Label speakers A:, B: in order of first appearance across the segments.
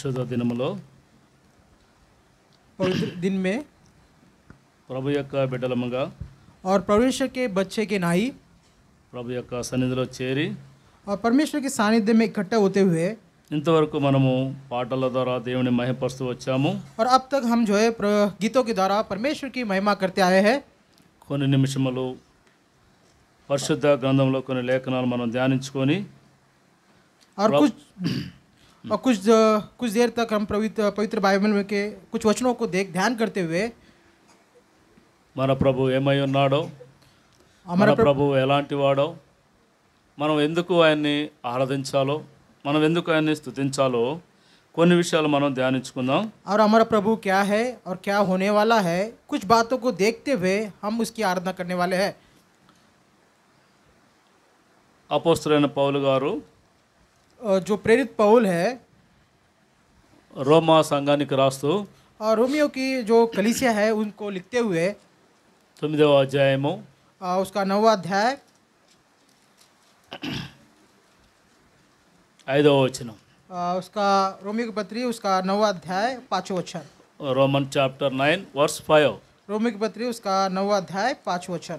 A: சோத தினములో
B: పొరు దిన్మే
A: ప్రభుయొక్క బెడలముగా are ప్రవీశ్య కే బచ్చే కే నాయి ప్రభుయొక్క సన్నిందలో చేరి
B: ఆ పరమేశ్వరుకి సాన్నిధ్యమే इकट्ठे होते हुए
A: ఇంతవరకు మనము పాటల ద్వారా దేవుని మహిమ పస్తు వచ్చాము
B: और अब तक हम जो है गीतों के द्वारा परमेश्वर की महिमा करते आए हैं
A: కొని నిమశమలో పర్శుద్ధ గంధంలో కొని లేఖనల మనం ధ్యానించుకొని ఆర్ kuch और कुछ कुछ
B: देर तक हम पवित्र पवित्र बाइबल के कुछ वचनों को देख ध्यान करते हुए
A: मन प्रभु एम ఉన్నాడో प्रभु ప్రభు मन వాడో आराधा मन ఆయన్ని स्तुति कोई विषया मन ध्यान
B: और अमर प्रभु क्या है और क्या होने वाला है कुछ बातों को देखते हुए हम उसकी आराधना करने वाले हैं
A: अपोस्तर పౌలు
B: जो प्रेरित पौल है
A: रोमा सांगानिक రాస్తూ
B: और रोमियो की जो कलिसिया है उनको लिखते हुए तुम
A: తొమ్మిదవ అధ్యాయము
B: उसका नौवा अध्याय ఐదవ వచనం उसका रोमियो की पत्री उसका नौवा अध्याय पांचवा वचन
A: Roman chapter nine verse five
B: रोमियो की पत्री उसका नौवा अध्याय पांचवा वचन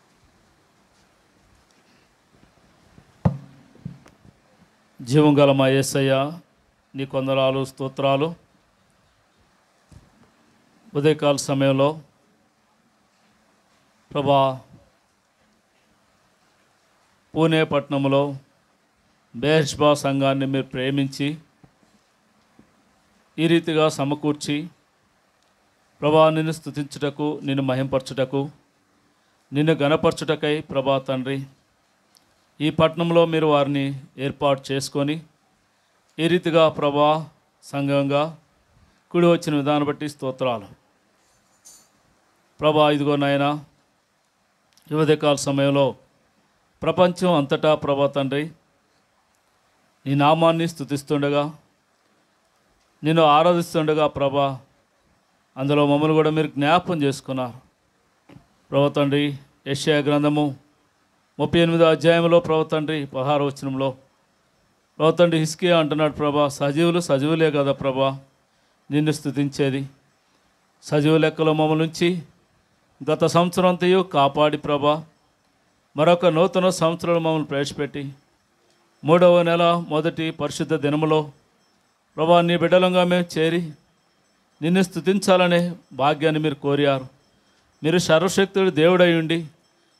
A: జీవం గల మా ఏసయ్య నీ కొందరాలు స్తోత్రాలు ఉదయకాల సమయంలో ప్రభా పూణే పట్టణంలో బేహష్బా సంఘాన్ని మీరు ప్రేమించి ఈ రీతిగా సమకూర్చి ప్రభా నిన్ను స్థుతించుటకు నిన్ను మహింపరచుటకు నిన్ను గణపరచుటకై ప్రభా తండ్రి ఈ పట్టణంలో మీరు వారిని ఏర్పాటు చేసుకొని ఈ రీతిగా ప్రభా సంఘంగా కుడి వచ్చిన విధానం బట్టి స్తోత్రాలు ప్రభా ఇదిగో నాయన యువదకాల సమయంలో ప్రపంచం అంతటా ప్రభా తండ్రి నీ నామాన్ని స్థుతిస్తుండగా నిన్ను ఆరాధిస్తుండగా ప్రభా అందులో మమ్మల్ని కూడా మీరు జ్ఞాపం చేసుకున్నారు ప్రభా తండ్రి యశ్యా గ్రంథము ముప్పై ఎనిమిదో అధ్యాయంలో ప్రవతండ్రి పహార వచనంలో ప్రవతండ్రి హిస్కే అంటున్నాడు ప్రభా సజీవులు సజీవులే కదా ప్రభా నిన్ను స్థుతించేది సజీవు లెక్కలో మమ్మల్ని గత సంవత్సరం అంతయు కాపాడి ప్రభా మరొక నూతన సంవత్సరం మమ్మల్ని ప్రవేశపెట్టి మూడవ నెల మొదటి పరిశుద్ధ దినములో ప్రభా నీ బిడ్డలంగా మేము చేరి నిన్ను స్థుతించాలనే భాగ్యాన్ని మీరు కోరారు మీరు సర్వశక్తుడు దేవుడై ఉండి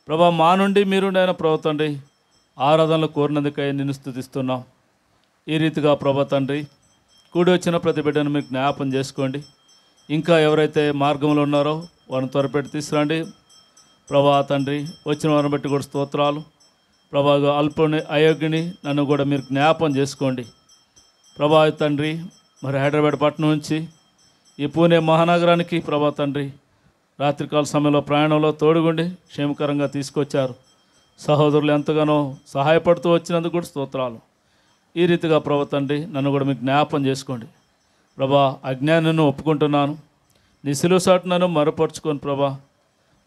A: ప్రభా మా నుండి మీరు నేను ప్రభ తండ్రి ఆరాధనలు కోరినందుకై నిన్ను స్థుతిస్తున్నాం ఈ రీతిగా ప్రభా తండ్రి కూడి వచ్చిన ప్రతి బిడ్డను మీకు జ్ఞాపం చేసుకోండి ఇంకా ఎవరైతే మార్గంలో ఉన్నారో వారిని త్వరపెట్టి తీసుకురండి ప్రభా తండ్రి వచ్చిన వారిని బట్టి కూడా స్తోత్రాలు ప్రభా అల్పుని అయోగ్యుని నన్ను కూడా మీరు జ్ఞాపం చేసుకోండి ప్రభా తండ్రి మరి హైదరాబాద్ పట్టణం నుంచి ఈ పూణే మహానగరానికి ప్రభా తండ్రి రాత్రికాల సమయంలో ప్రయాణంలో తోడుగుండి క్షేమకరంగా తీసుకొచ్చారు సహోదరులు ఎంతగానో సహాయపడుతూ వచ్చినందుకు కూడా స్తోత్రాలు ఈ రీతిగా ప్రభు తండ్రి నన్ను కూడా మీకు జ్ఞాపం చేసుకోండి ప్రభా అజ్ఞానాన్ని ఒప్పుకుంటున్నాను నీ సిలుసాటు నన్ను మరపరుచుకొని ప్రభా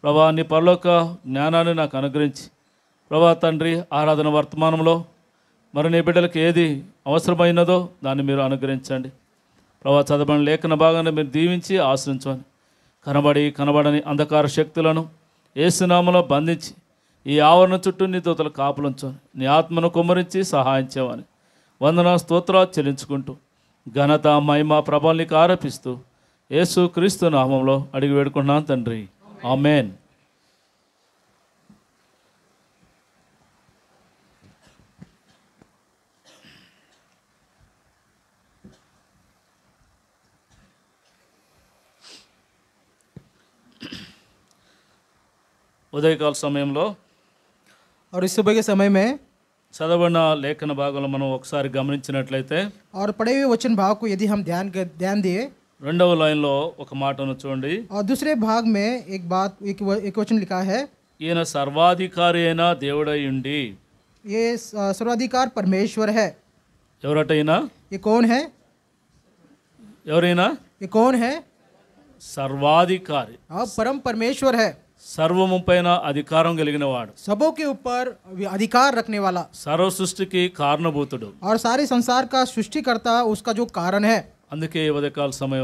A: ప్రభా నీ పరలోక జ్ఞానాన్ని నాకు అనుగ్రహించి ప్రభా తండ్రి ఆరాధన వర్తమానంలో మరి నీ బిడ్డలకు ఏది అవసరమైనదో దాన్ని మీరు అనుగ్రహించండి ప్రభా చదవని లేఖన భాగాన్ని మీరు దీవించి ఆశ్రయించమని కనబడి కనబడని అంధకార శక్తులను ఏసునామలో బంధించి ఈ ఆవరణ చుట్టూ నీ దూతలు కాపులంచు నీ ఆత్మను కుమ్మరించి సహాయించేవాని వందన స్తోత్రాలు చెల్లించుకుంటూ ఘనత మహిమ ప్రభావానికి ఆరోపిస్తూ యేసు క్రీస్తు నామంలో అడిగి వేడుకున్నాను తండ్రి ఆమెన్ उदयकाल समय में
B: और सुबह के समय में
A: చదవబడిన लेखन भाग में ఒకసారి गमन
B: और पड़े हुए वचन भाग को यदि हम ध्यान ध्यान दिए
A: రెండవ లైన్లో ఒక మాటను
B: और दूसरे भाग में एक बात एक, एक वचन लिखा है
A: ఈయన సర్వాధికారి అయిన దేవుడై ఉండి
B: ये स- अ, सर्वाधिकार परमेश्वर है ఎవరటైనా ये कौन है
A: ఎవరైనా ये कौन है सर्वाधिकारी और
B: परम परमेश्वर है
A: सर्वम पैन अधिकार सबो के
B: ऊपर अधिकार रखने वाला
A: सर्व सृष्टि की कारणभूत
B: और सारे संसार का करता उसका जो कारण है
A: अंके उदयकाल समय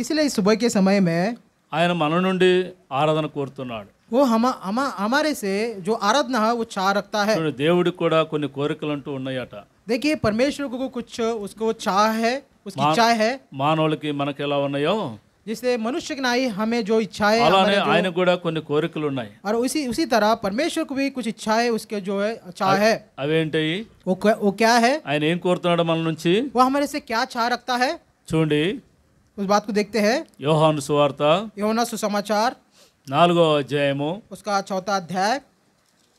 B: इसलिए सुबह के समय में
A: आये मन ना आराधन को
B: वो हम हम हमारे से जो आराधना है वो चाह रखता है
A: देवड़ी को
B: देखिए परमेश्वर को कुछ उसको चाह है उसकी चाह है
A: मानव की मन के
B: जिससे मनुष्य की नाई हमें जो इच्छाएं आयन गुड़ा
A: కూడా కొన్ని కోరికలు है
B: और उसी उसी तरह परमेश्वर को भी कुछ इच्छाएं उसके जो है चाह है
A: అవేంటాయి वो क्या- वो क्या है ఆయన ఏం కోరుతున్నాడు మన నుంచి वो
B: हमारे से क्या चाह रखता है చూడండి उस बात को देखते हैं
A: योहान सुवार्ता योना सुसमाचार नालगो जयमो
B: उसका चौथा अध्याय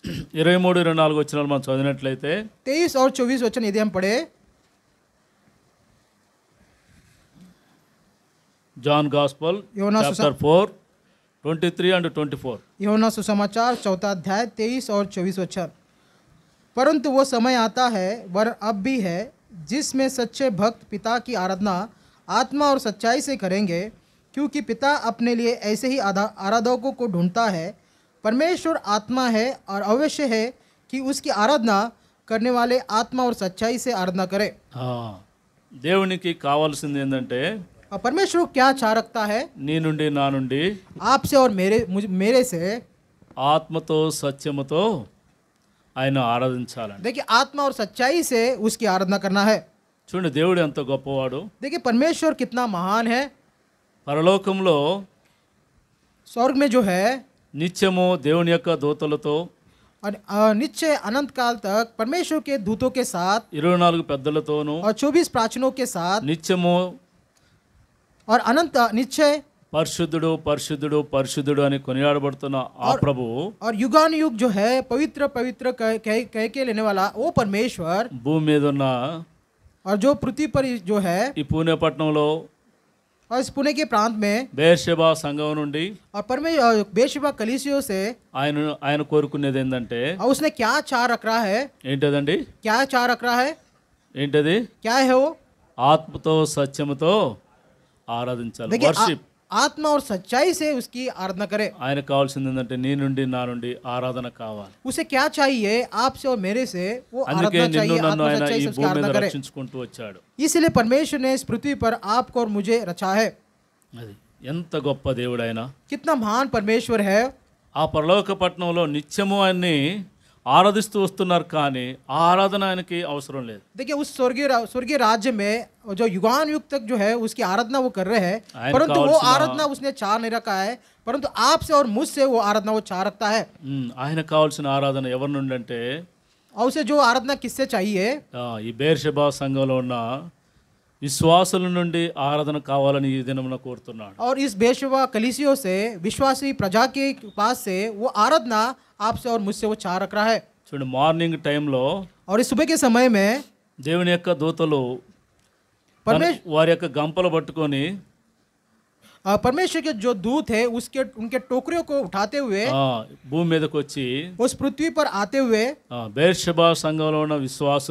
B: तेईस और चौबीस वचन यदि हम पढ़े
A: John gospel chapter four twenty three and twenty four
B: योना सुसमाचार चौथा अध्याय तेईस और चौबीस वचन परंतु वो समय आता है वर अब भी है जिसमें सच्चे भक्त पिता की आराधना आत्मा और सच्चाई से करेंगे क्योंकि पिता अपने लिए ऐसे ही आराधकों को ढूंढता है परमेश्वर आत्मा है और अवश्य है कि उसकी आराधना करने वाले आत्मा और सच्चाई से आराधना करें
A: हाँ की కావాల్సింది ఏంటంటే और परमेश्वर क्या चाह अच्छा रखता है नी नुंडी ना नुंडी आपसे और मेरे मुझे मेरे से आत्म तो सत्यम तो आयन आराधन
B: देखिए आत्मा और सच्चाई से उसकी आराधना करना है
A: चूंकि देवड़े अंत गोपवा
B: देखिए परमेश्वर कितना महान है परलोक स्वर्ग में जो है
A: नित्यमो देवन या तो
B: निश्चय अनंत काल तक परमेश्वर के दूतों के साथ
A: इवे नागल और
B: चौबीस प्राचीनों के साथ नित्यमो और अनंत निश्चय
A: పరిశుద్ధుడు పరిశుద్ధుడు పరిశుద్ధుడు అని కొనియాడబడుతున్న ఆ ప్రభు
B: और युगान युग जो है पवित्र
A: पवित्र कह कह के लेने वाला वो
B: परमेश्वर
A: భూమి మీద ఉన్న और जो पृथ्वी पर जो है ఈ పూణే పట్టణంలో
B: और इस पुणे के प्रांत में
A: బేర్షెబా సంఘం నుండి और परमे బేర్షెబా కలిసియో से ఆయన ఆయన కోరుకునేది ఏంటంటే उसने
B: क्या चार रखा है
A: ఏంటదండి क्या चार रखा है ఏంటది क्या है वो ఆత్మతో సత్యముతో ఆరాధించాలి
B: ఆత్మ సచ్చాయి ఆరాధన కరే
A: ఆయన కావాల్సింది ఏంటంటే నీ నుండి నా నుండి ఆరాధన కావాలి
B: ఉసే క్యా చాయే ఆప్ మేరేసే అందుకే నిన్ను నన్ను ఆయన ఈ భూమి మీద రక్షించుకుంటూ వచ్చాడు ఇసిలే పరమేశ్వర్ నే స్మృతి పర్ ఆప్ కోర్ ముజే రచా హే
A: అది ఎంత గొప్ప దేవుడైనా
B: కిత్నా మహాన్ పరమేశ్వర్ హే
A: ఆ పరలోక పట్టణంలో నిత్యము అన్ని ఆరాధిస్తూ వస్తున్నారు కానీ ఆరాధన ఆయనకి అవసరం లేదు
B: देखिए उस स्वर्गीय स्वर्गीय राज्य में जो युगान युग तक जो है उसकी आराधना वो कर रहे हैं परंतु वो आराधना उसने चाह नहीं रखा है परंतु आपसे और मुझसे वो आराधना वो चाह रखता है
A: ఆయన కావాల్సిన ఆరాధన ఎవరి నుండి అంటే
B: అవసే जो आराधना किससे चाहिए
A: ఈ బేర్షెబా సంఘంలో ఉన్న विश्वास आराधन कावाल
B: और इस बेशवा कलीसियों से विश्वासी प्रजा के पास से वो आराधना आपसे और मुझसे वो चाह रख रहा है
A: मॉर्निंग टाइम लो
B: और इस सुबह के समय में
A: దేవుని యొక్క దూతలు परमेश వారి యొక్క
B: परमेश्वर के जो दूत है उसके उनके टोकरियों को उठाते हुए भूमि उस पृथ्वी पर आते हुए
A: बेरशबा संघ विश्वास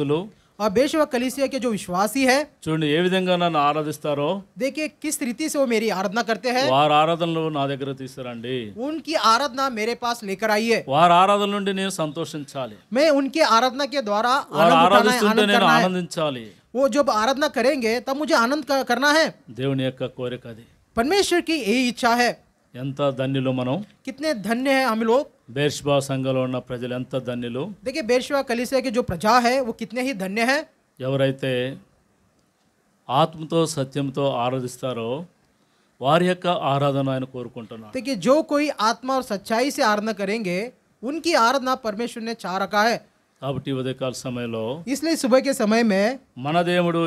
A: और के जो विश्वासी है చూడండి
B: देखिए किस रीति से वो मेरी आराधना करते हैं वार
A: आराधन लो ना తీసుకురండి
B: उनकी आराधना मेरे पास लेकर आइए
A: వారి ఆరాధన నుండి నేను సంతోషించాలి
B: मैं उनके आराधना के द्वारा आनंद वो जब आराधना करेंगे तब मुझे आनंद करना है
A: देवनी कोरे का
B: परमेश्वर की यही इच्छा है
A: धन्य लो मनो कितने धन्य है हम लोग బేర్షబా संघ ఉన్న ప్రజలు
B: देखिए बेरशवा कलीसिया के जो प्रजा है वो कितने ही धन्य है
A: आत्म तो సత్యంతో तो आराधिस्ो वार आराधन आये को
B: देखिए जो कोई आत्मा और सच्चाई से आराधना करेंगे उनकी आराधना परमेश्वर ने चाह रखा है
A: కాబట్టి ఈ
B: इसलिए सुबह के समय में मन దేవుడు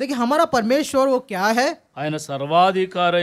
B: देखिए हमारा परमेश्वर वो क्या है
A: आये सर्वाधिकारी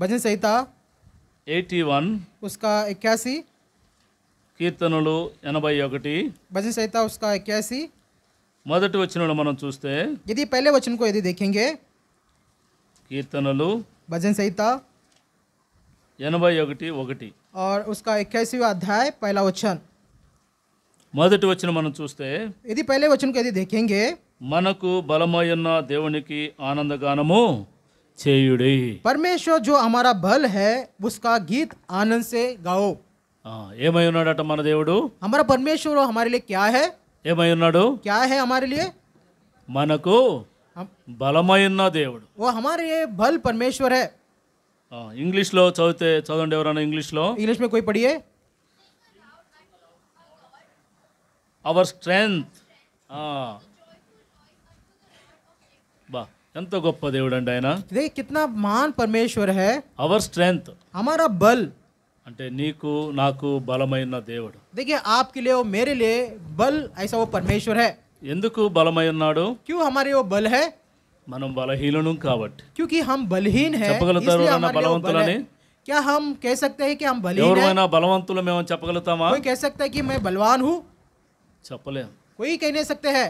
A: భజన సహిత ఎయిటీ వన్ ఉస్కా ఎక్యాసి కీర్తనలు ఎనభై ఒకటి భజన సహిత ఉస్కా ఎక్యాసి మొదటి వచ్చిన మనం చూస్తే ఇది పైలే వచ్చినకో ఇది దేఖింగే కీర్తనలు భజన సహిత ఎనభై ఒకటి ఒకటి
B: और उसका అధ్యాయ अध्याय पहला
A: మొదటి వచ్చిన మనం చూస్తే
B: ఇది పైలే వచ్చిన ఇది దేఖేంగే
A: మనకు బలమైన దేవునికి ఆనందగానము परमेश्वर
B: जो हमारा बल है उसका गीत आनंद से गाओ मन देवड़ हमारा परमेश्वर हमारे लिए क्या है
A: क्या
B: है हमारे लिए
A: मन को बलम देवड़
B: वो हमारे लिए भल परमेश्वर है
A: इंग्लिश लो चौथे चौदह इंग्लिश लो इंग्लिश में कोई पढ़िए अवर स्ट्रेंथ ఎంత గొప్ప దేవుడు అండి ఆయన
B: ఇదే కిత్నా మహాన్ పరమేశ్వర్ హే
A: అవర్ స్ట్రెంగ్త్ హమారా బల్ అంటే నీకు నాకు బలమైన దేవుడు దిగే ఆప్కి లేవు మేరే లే బల్ ఐసా ఓ పరమేశ్వర్ హే ఎందుకు బలమై ఉన్నాడు క్యూ హమారే ఓ బల్ హే మనం బలహీనులం కాబట్టి
B: క్యూకి హమ్ బలహీన్ హే చెప్పగలుగుతారు బలవంతులని क्या हम कह सकते हैं कि हम बलहीन ఎవరైనా
A: బలవంతులమేమో చెప్పగలుగుతామా कोई
B: कह सकता है कि मैं बलवान हूँ చెప్పలేం कोई कह नहीं सकते हैं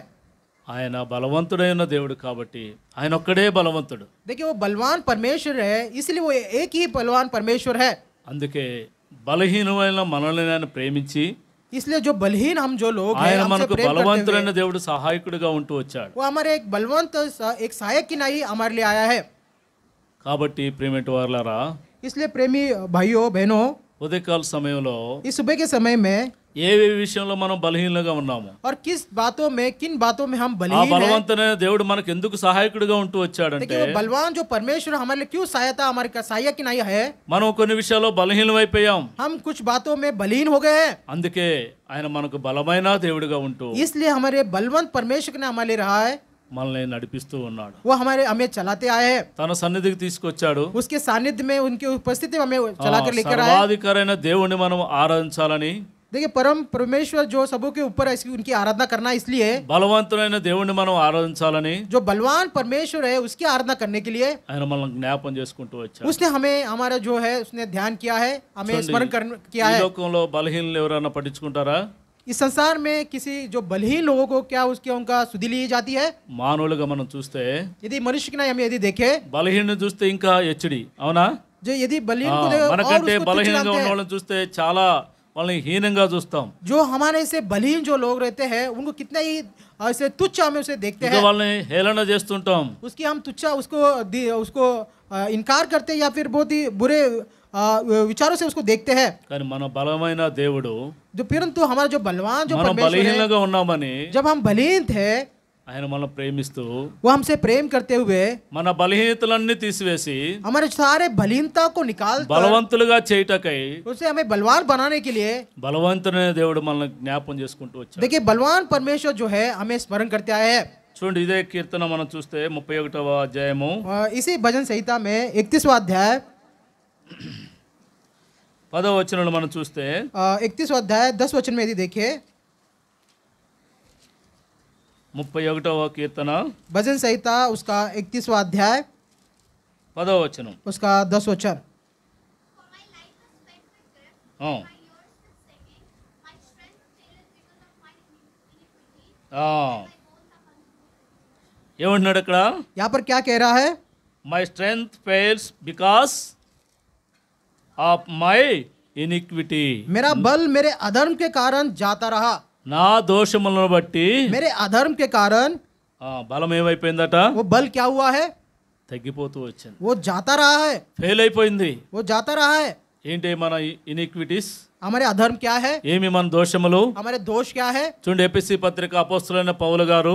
A: ఆయన బలవంతుడైన దేవుడు కాబట్టి ఆయన ఒక్కడే బలవంతుడు
B: देखिए वो बलवान परमेश्वर है इसलिए वो एक ही बलवान परमेश्वर है
A: అందుకే బలహీనమైన మనల్ని ఆయన ప్రేమించి
B: इसलिए जो बलहीन हम जो लोग हैं, ఆయన हमसे మనకు प्रेम करते हुए, బలవంతుడైన
A: దేవుడు సహాయకుడిగా ఉంటూ వచ్చాడు
B: वो हमारे एक बलवंत सा- एक सहायक की नाई हमारे लिए आया है
A: కాబట్టి ప్రేమిటి వారులారా इसलिए प्रेमी भाइयों बहनों ఉదయకాల సమయంలో
B: इस सुबह के समय में और किस बातों में किन बातों में हम बलि बलवं
A: देवड़ मन के सहायक बलवान
B: जो परमेश्वर हमारे क्यों सहायता हमारे सहायक नहीं है
A: मन कोई विषय बलहन
B: हम कुछ बातों में बलहन हो गए
A: अंदे आय मन को बलम देवड़ू
B: इसलिए हमारे बलवंत परमेश्वर ने हमारे रहा है
A: मन नू उ
B: वो हमारे हमें चलाते आए हैं
A: तन सन्निधिचा
B: उसके सानिध्य में उनकी उपस्थिति में हमें
A: चला लेकर आए देवि मन आराधी
B: देखिए परम परमेश्वर जो सबों के ऊपर ऐसी उनकी आराधना करना इसलिए
A: బలవంతుడైన దేవుణ్ణి మనం ఆరాధించాలని
B: जो बलवान परमेश्वर है उसकी आराधना करने के लिए
A: ఆయన उसने
B: हमें हमारा जो है उसने ध्यान किया है हमें स्मरण किया है
A: बलहीन బలహీనులు ఎవరైనా పట్టించుకుంటారా
B: इस संसार में किसी जो बलहीन लोगों को क्या उसके उनका सुधि ली जाती है
A: मानव మనం చూస్తే
B: यदि मनुष्य की ना हम यदि देखे
A: बलहीन चूस्ते इनका హెచ్చడి अवना
B: जो यदि बलहीन बलहीन
A: चूस्ते चला वाले हीनंगा చూస్తాం
B: జో మనసే బలిన్ జో లోగ్ రహతే హుంకో కిత్నే ఐసే తుచ్చమే ఉసే దెక్తే
A: హే
B: ఉస్కి హం తుచ్చ ఉస్కో ఉస్కో ఇన్కార్ కర్తే హే యా ఫిర్ బहोत ही bure vicharon se usko dekhte hai
A: కర్మనో బలమైన దేవుడు
B: జో పర్ంతూ హమారా జో బలవాన్ జో పరమేష్వరే జబ్ హం బలిన్ థే
A: ఆయన మనం ప్రేమిస్తూ
B: हमसे प्रेम करते हुए
A: మన బలహీనతలన్నీ తీసివేసి
B: हमारे सारे बलहीनता को निकाल బలవంతులుగా చేయుటకై उसे हमें बलवान बनाने के लिए
A: బలవంతుడైన దేవుడు మనల్ని జ్ఞాపం చేసుకుంటూ వచ్చాడు देखिए
B: बलवान परमेश्वर जो है हमें स्मरण करते आए हैं
A: చూడండి ఇదే కీర్తన మనం చూస్తే అధ్యాయము
B: इसी अध्याय
A: పదవ వచనంలో మనం చూస్తే
B: दस वचन में यदि
A: ముప్పై कीर्तन కీర్తన
B: भजन संहिता उसका इकतीसवा अध्याय పదవచనం उसका दस वचन
A: ఏమంటున్నాడు हाँ। అక్కడ हाँ। यहाँ पर क्या कह रहा है my strength fails because of my iniquity मेरा बल
B: मेरे अधर्म के कारण जाता रहा
A: నా దోషములను బట్టి
B: మేరే అధర్మ కే కారణ
A: బలం ఏమైపోయిందట ఓ బల్ క్యా హువా హై తగ్గిపోతూ వచ్చింది
B: ఓ జాతా రహా హై
A: ఫెయిల్ అయిపోయింది
B: ఓ జాతా రహా హై
A: ఏంటి మన ఇనిక్విటీస్
B: అమరే అధర్మ క్యా హై
A: ఏమి మన దోషములు
B: అమరే దోష్ క్యా హై
A: చూడండి ఎపిసి పత్రిక అపోస్తులైన పౌలు గారు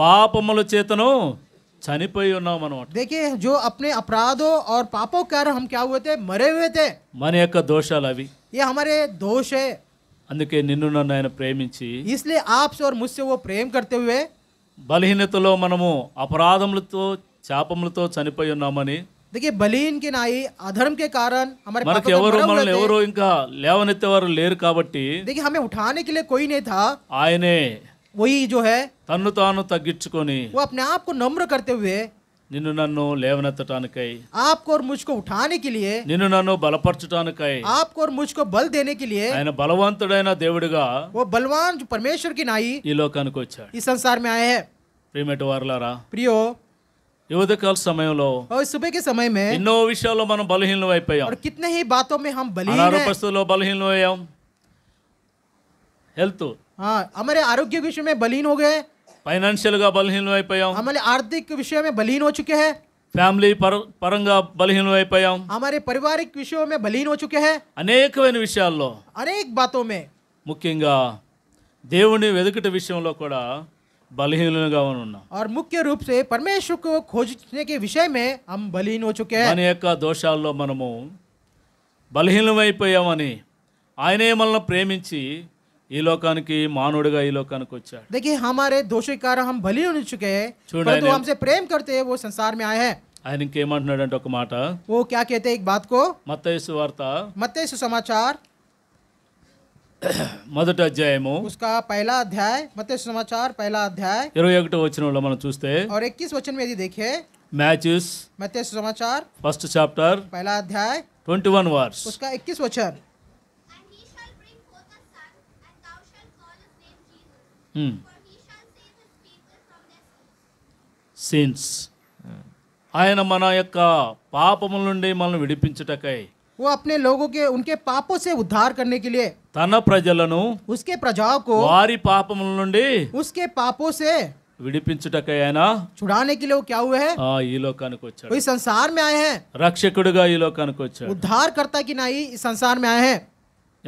A: पापमल చేతను
B: देखिए जो अपने अपराधों और पापों कर हम क्या हुए थे मरे हुए थे
A: मन యొక్క दोष
B: ये हमारे दोष है
A: అందుకే నిన్ను నన్ను
B: इसलिए आपसे और मुझसे वो
A: प्रेम करते हुए బలహీనతలో మనము అపరాధములతో శాపములతో చనిపోయి ఉన్నామని
B: देखिए बलिन की नाई अधर्म के कारण हमारे मन पापों ఎవరు को
A: మనల్ని मरवड़े
B: देखिए हमें उठाने के लिए कोई नहीं था
A: आयने वही जो है तु वो
B: अपने आप को नम्र करते हुए निन्नु आपको और मुझको उठाने के लिए
A: निन्नु आपको और मुझको बल देने के लिए बलवं देवड़गा वो बलवान जो परमेश्वर की नाई इस संसार में आए है प्रियम वारा प्रियो युवत काल समय
B: सुबह के समय में इन
A: विषय बलहन और
B: कितने ही बातों में हम बलि
A: बलहन हेल्थ
B: हाँ हमारे आरोग्य विषय में बलहीन
A: हो गए ఫైనాన్షియల్ గా బలహీనం అయిపోయాం हमारे आर्थिक विषय में बलिहीन ఫ్యామిలీ పర పరంగా బలహీనం అయిపోయాం
B: हमारे पारिवारिक विषयों में बलिहीन हो
A: అనేకమైన విషయాల్లో
B: అనేక बातों में
A: ముఖ్యంగా దేవుని వెదుకట విషయంలో కూడా బలహీనంగా ఉన్నాం
B: और ముఖ్య रूप से परमेश्वर को खोजने के विषय में మన
A: యొక్క దోషాల్లో మనము బలహీనమైపోయామని ఆయనే మనల్ని ప్రేమించి ఈ లోకానికి మానవుడిగా ఈ లోకానికి వచ్చాడు
B: देखिए हमारे दोषों के कारण हम बलि हो चुके हैं परंतु तो हमसे प्रेम करते हैं वो संसार में आए हैं
A: ఆయన ఇంకేమంటున్నాడంటే ఒక మాట
B: ఓ క్యా కేతే ఏక్ బాత్ కో
A: మత్తయి వార్త
B: మత్తయి సమాచార్
A: మొదటి అధ్యాయము
B: ఉస్కా పహలా అధ్యాయ మత్తయి సమాచార్ పహలా అధ్యాయ
A: 21వ వచనంలో మనం చూస్తే
B: और 21 వచనం మీద దేఖే మ్యాచెస్ మత్తయి సమాచార్
A: ఫస్ట్ చాప్టర్ పహలా అధ్యాయ 21 వర్స్
B: ఉస్కా 21 వచనం
A: Hmm. Sins. ఆయన మన मन పాపముల
B: वो अपने लोगों के उनके पापों से उद्धार करने के लिए
A: तन ప్రజలను उसके प्रजाओं को वारी పాపముల నుండి उसके
B: पापों से छुड़ाने के लिए वो क्या हुए हैं
A: ఆ ఈ లోకానికి వచ్చాడు
B: इस संसार में आए हैं
A: రక్షకుడిగా ఈ లోకానికి వచ్చాడు
B: उद्धार करता कि नहीं इस संसार में आए हैं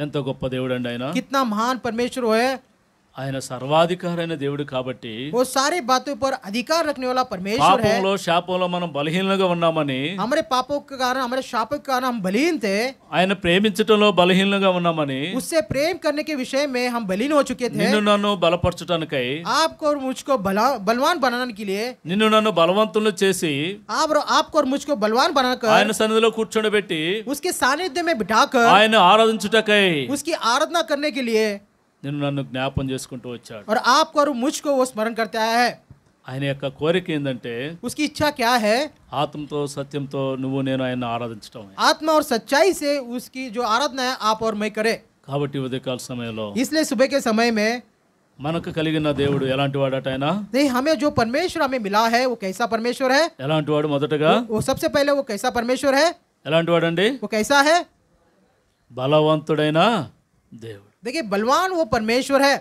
A: ఎంత గొప్ప దేవుడు ఆయన कितना महान परमेश्वर हो है ఆయన సర్వాధికారైన దేవుడు కాబట్టి ఓ ఆయన ప్రేమించటంలో బలహీనంగా ఉన్నామని ఉస్సే
B: ప్రేమ బలవాన్ బననన్
A: నిన్ను నన్ను బలవంతుని చేసి ఆ బలవాన్ బననక ఆయన సన్నిధిలో కూర్చోబెట్టి
B: సాన్నిధ్యమే బిటాక ఆయన
A: ఆరాధించుటకై ఆరాధన కర్నే నేను అన్న జ్ఞాపం చేసుకుంటూ వచ్చాడు.
B: और आपको और मुझको वो स्मरण करते आया है.
A: ఆయనొక్క కోరిక ఏందంటే
B: उसकी इच्छा क्या है?
A: हां तुम तो सत्यम तो नवो नेनयना आरादिचటమే.
B: ఆత్మ aur satchai se uski jo aradhana aap aur
A: mai kare. కావటి వదకాల్ సమయలో ఈస్లే
B: సుబహే కే సమయమే
A: మనకు కలిగిన దేవుడు ఎలాంటివాడటైన?
B: ఏయ్ हमें जो परमेश्वर हमें मिला है वो कैसा परमेश्वर है?
A: ఎలాంటివాడటగా?
B: वो सबसे पहले वो कैसा परमेश्वर है?
A: ఎలాంటివాడండి? वो कैसा है? బలవంతుడైన దేవుడు
B: देखिए बलवान वो परमेश्वर है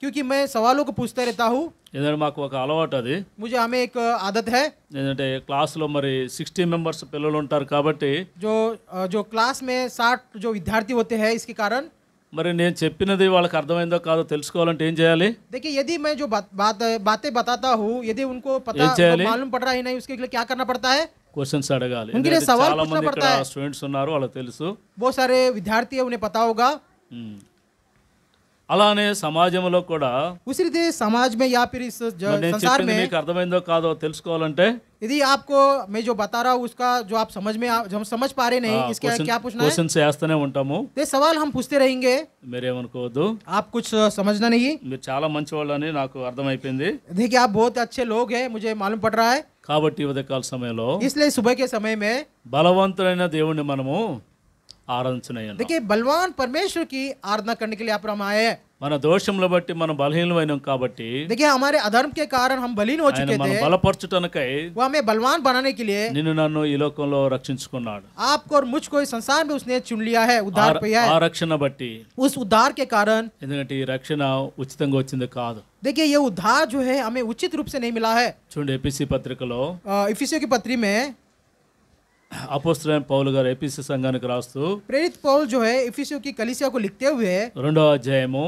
B: क्योंकि मैं सवालों को पूछता रहता हूँ
A: अलवाट अदी
B: मुझे हमें एक आदत
A: है क्लास लो मरी सिक्सटी मेंबर्स पिल काबट्टी जो
B: जो क्लास में साठ जो विद्यार्थी होते हैं इसके कारण
A: मैं नीनदी वाले अर्थमो का
B: देखिए यदि मैं जो बात बातें बताता हूँ यदि उनको पता मालूम पड़ रहा है नहीं उसके लिए क्या करना पड़ता है
A: क्वेश्चन అడగాలి उनके लिए सवाल पूछना पड़ता है స్టూడెంట్స్ ఉన్నారు వాళ్ళకి తెలుసు
B: बहुत सारे विद्यार्थी है उन्हें पता होगा
A: అలానే సమాజంలో కూడా
B: उसी रीते समाज में या फिर इस నేను संसार చెప్పింది में మీకు
A: అర్థమైందో కాదో తెలుసుకోవాలంటే
B: यदि आपको मैं जो बता रहा हूँ उसका जो आप समझ में आ- जो हम समझ पा रहे नहीं इसका क्या पूछना है
A: క్వశ్చన్స్ వేస్తూనే ఉంటాము
B: ये सवाल हम पूछते रहेंगे
A: మీరేమనుకోవద్దు आप कुछ अ, समझना नहीं మీరు చాలా మంచి వాళ్ళని నాకు అర్థమైపోయింది देखिए आप बहुत अच्छे लोग हैं मुझे मालूम पड़ रहा है కాబట్టి ఉదయకాల సమయంలో इसलिए सुबह के समय में బలవంతుడైన దేవుణ్ణి మనము ఆరాధించున్నాయి
B: देखिए बलवान परमेश्वर की आराधना करने के लिए आप हम आए हैं
A: मन दोष मन बलहन देखिए
B: हमारे अधर्म के कारण हम बलिन हो चुके
A: थे
B: वो हमें बलवान बनाने के लिए आपको और मुझको इस संसार में उसने चुन लिया है उद्धार ఆ- है उस उद्धार के कारण
A: रक्षण उचित का
B: देखिए ये उद्धार जो है हमें उचित रूप से नहीं मिला है
A: చూడండి ఎపిసి పత్రికలో की पत्री में అపోస్తులైన పౌలు గారు ఎపిసి సంఘానికి రాస్తూ
B: ప్రేరిత పౌలు జో కి లిఖతే హుయే
A: రెండో అధ్యాయము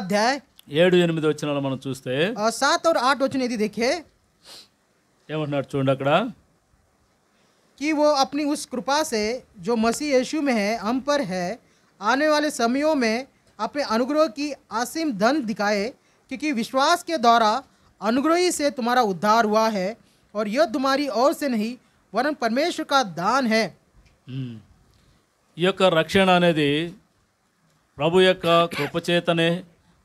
B: అధ్యాయ 7 8 మనం చూస్తే 7 8 వచనం ఇది దేఖే చూడండి అక్కడ कि वो अपनी उस कृपा से जो मसीह यीशु में है हम पर है आने वाले समयों में अपने अनुग्रह की असीम धन दिखाए क्योंकि विश्वास के द्वारा अनुग्रही से तुम्हारा उद्धार हुआ है और यह तुम्हारी ओर से नहीं वरन परमेश्वर का दान है
A: हम्म। यह रक्षण अने प्रभु कृपचेतने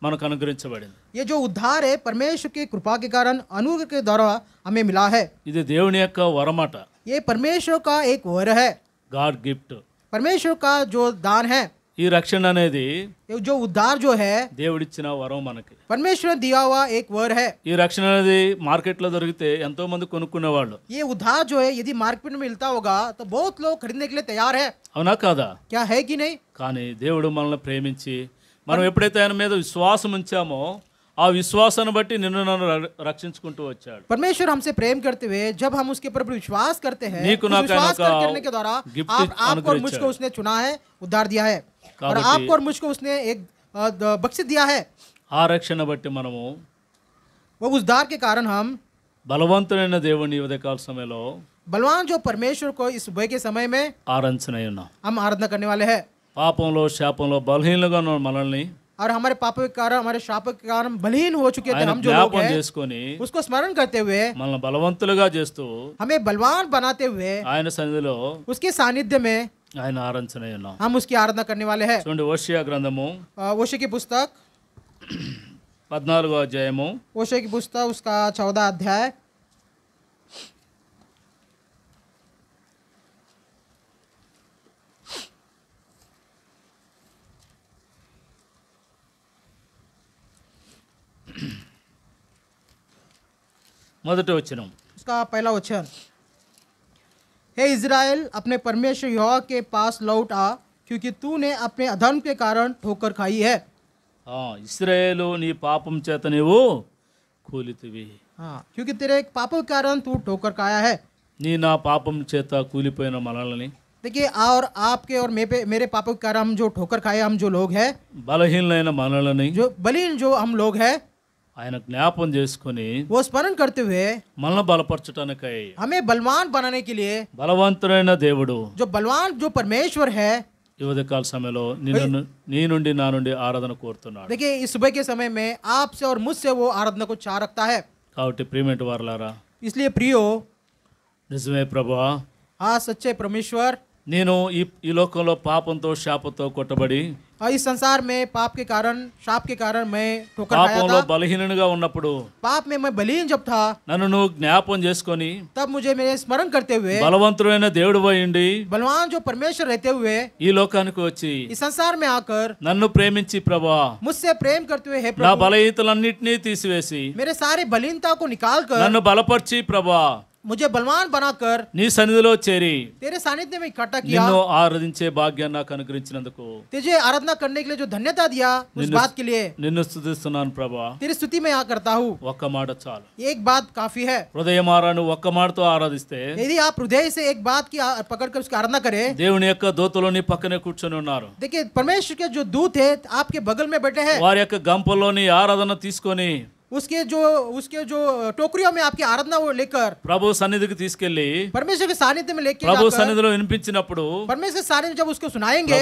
A: मन को మనకు
B: ये जो उद्धार है परमेश्वर की कृपा के कारण अनुग्रह के द्वारा हमें मिला है
A: ఇది దేవుని యొక్క
B: ये परमेश्वर का एक वर है गॉड गिफ्ट परमेश्वर का जो दान है
A: ఈ రక్షణ అనేది
B: ఏ ఉద్దార్죠హే
A: దేవుడిచ్చిన వరం మనకి
B: పరమేశ్వరుని దియావా ఏక వరం హే
A: ఈ రక్షణ అనేది మార్కెట్లో దొరుకుతే ఎంతో మంది కొనుక్కునే వాళ్ళు
B: ఈ ఉదాజోయ ఏది మార్కెట్ లో मिलता होगा तो बहुत लोग खरीदने के लिए तैयार हैं అవనా కదా क्या है कि नहीं
A: కాని దేవుడు మనల్ని ప్రేమించి మనం ఎప్పుడైతే ఆయన మీద విశ్వాసం ఉంచామో ఆ విశ్వాసన బట్టి నిన్నన రక్షించుకుంటూ వచ్చాడు
B: పరమేశ్వర్ हमसे प्रेम करते हुए जब हम उसके प्रति विश्वास करते हैं विश्वास का करने के द्वारा आप आप और मुझको उसने चुना है उद्धार दिया है और आपको और मुझको उसने एक बख्श दिया है
A: उस दार के कारण हम बलवान जो परमेश्वर को इस भय के समय में हम आराधना करने वाले हैं పాపంలో శాపంలో బలహీనంగా ఉన్న मलन
B: और हमारे पापों के कारण हमारे शाप के कारण बलहीन हो चुके थे हम जो लोग
A: हैं
B: उसको स्मरण करते हुए
A: मन लगा చేస్తూ
B: हमें बलवान बनाते हुए उसके सानिध्य में आय
A: आराधन
B: हम उसकी आराधना करने वाले हैं
A: చూడండి ఓషియా
B: ओशे की पुस्तक
A: పద్నాలుగో అధ్యాయము
B: ओशे की पुस्तक उसका चौदह अध्याय मदट वचन उसका पहला वचन हे इज़राइल अपने परमेश्वर यहोवा के पास लौट आ क्योंकि तूने अपने अधर्म के कारण ठोकर खाई है
A: हाँ इसराइल नी पापम चेतने वो खोलित भी हाँ क्योंकि तेरे एक पाप के कारण तू ठोकर खाया है नी నీ నా పాపం చేత కూలిపోయిన మనల్ని
B: देखिए और आपके और मेरे मेरे पापों के कारण हम जो ठोकर खाए हम जो लोग हैं
A: बलहीन जो बलहीन जो हम लोग हैं आयन ज्ञापन चेसुकोनी वो स्मरण करते हुए मन बलपरचटनक
B: हमें बलवान बनाने के लिए
A: बलवंतरैन देवुडु
B: जो बलवान जो परमेश्वर है
A: युवधकाल समय लो नी नुंडी ना नुंडी आराधन कोरुतुन्नाडु
B: देखिए इस सुबह के समय में आपसे और मुझसे वो आराधना को चाह रखता है
A: काबट्टि प्रियमेंट वारलारा इसलिए प्रियो निजमे प्रभुवा आ सच्चे परमेश्वर नीनु ई लोकंलो पापंतो शापंतो कोट्टबड़ी
B: और इस संसार में पाप के कारण शाप के कारण मैं ठोकर खाया था
A: బలహీనునిగా ఉన్నప్పుడు
B: పాप में मैं बलिहीन जब था
A: నన్ను నువ్వు జ్ఞాపం చేసుకొని
B: तब मुझे मेरे स्मरण करते हुए
A: బలవంతుడైన దేవుడు పోయిండి
B: बलवान जो परमेश्वर रहते हुए
A: ఈ లోకానికి వచ్చి इस
B: संसार में आकर
A: నన్ను ప్రేమించి ప్రభా
B: मुझसे प्रेम करते हुए हे నా प्रभु
A: బలహీతలన్నిటినీ తీసివేసి
B: मेरे सारे बलिनता को निकाल कर నన్ను
A: బలపరిచి ప్రభా
B: मुझे बलवान बनाकर
A: नी సన్నిధిలో చేరి
B: तेरे सानिध्य में इकट्ठा किया నిన్ను
A: ఆరాధించే భాగ్యాన్ని నాకు అనుగ్రహించినందుకు
B: तुझे आराधना करने के लिए जो धन्यता दिया उस बात के लिए
A: నిన్ను స్తుతిస్తున్నాను ప్రభా
B: तेरी स्तुति में आ करता हूं
A: ఒక్క మాట చాలు
B: एक बात काफी है
A: హృదయమారా నువ్వు ఒక్క మాటతో ఆరాధిస్తే यदि
B: आप हृदय से एक बात की पकड़ पकड़कर उसकी आराधना करें
A: దేవుని యొక్క దూతలు నీ పక్కనే కూర్చొని ఉన్నారు
B: देखिए परमेश्वर के जो दूत है आपके बगल में बैठे हैं
A: వారి యొక్క గంపలోని ఆరాధన తీసుకొని
B: उसके जो उसके जो टोकरियों में आपकी आराधना लेकर
A: प्रभु సన్నిధికి
B: परमेश्वर के सानिध्य में लेकर प्रभु
A: సన్నిధిలో
B: परमेश्वर सानिध्य जब उसको सुनाएंगे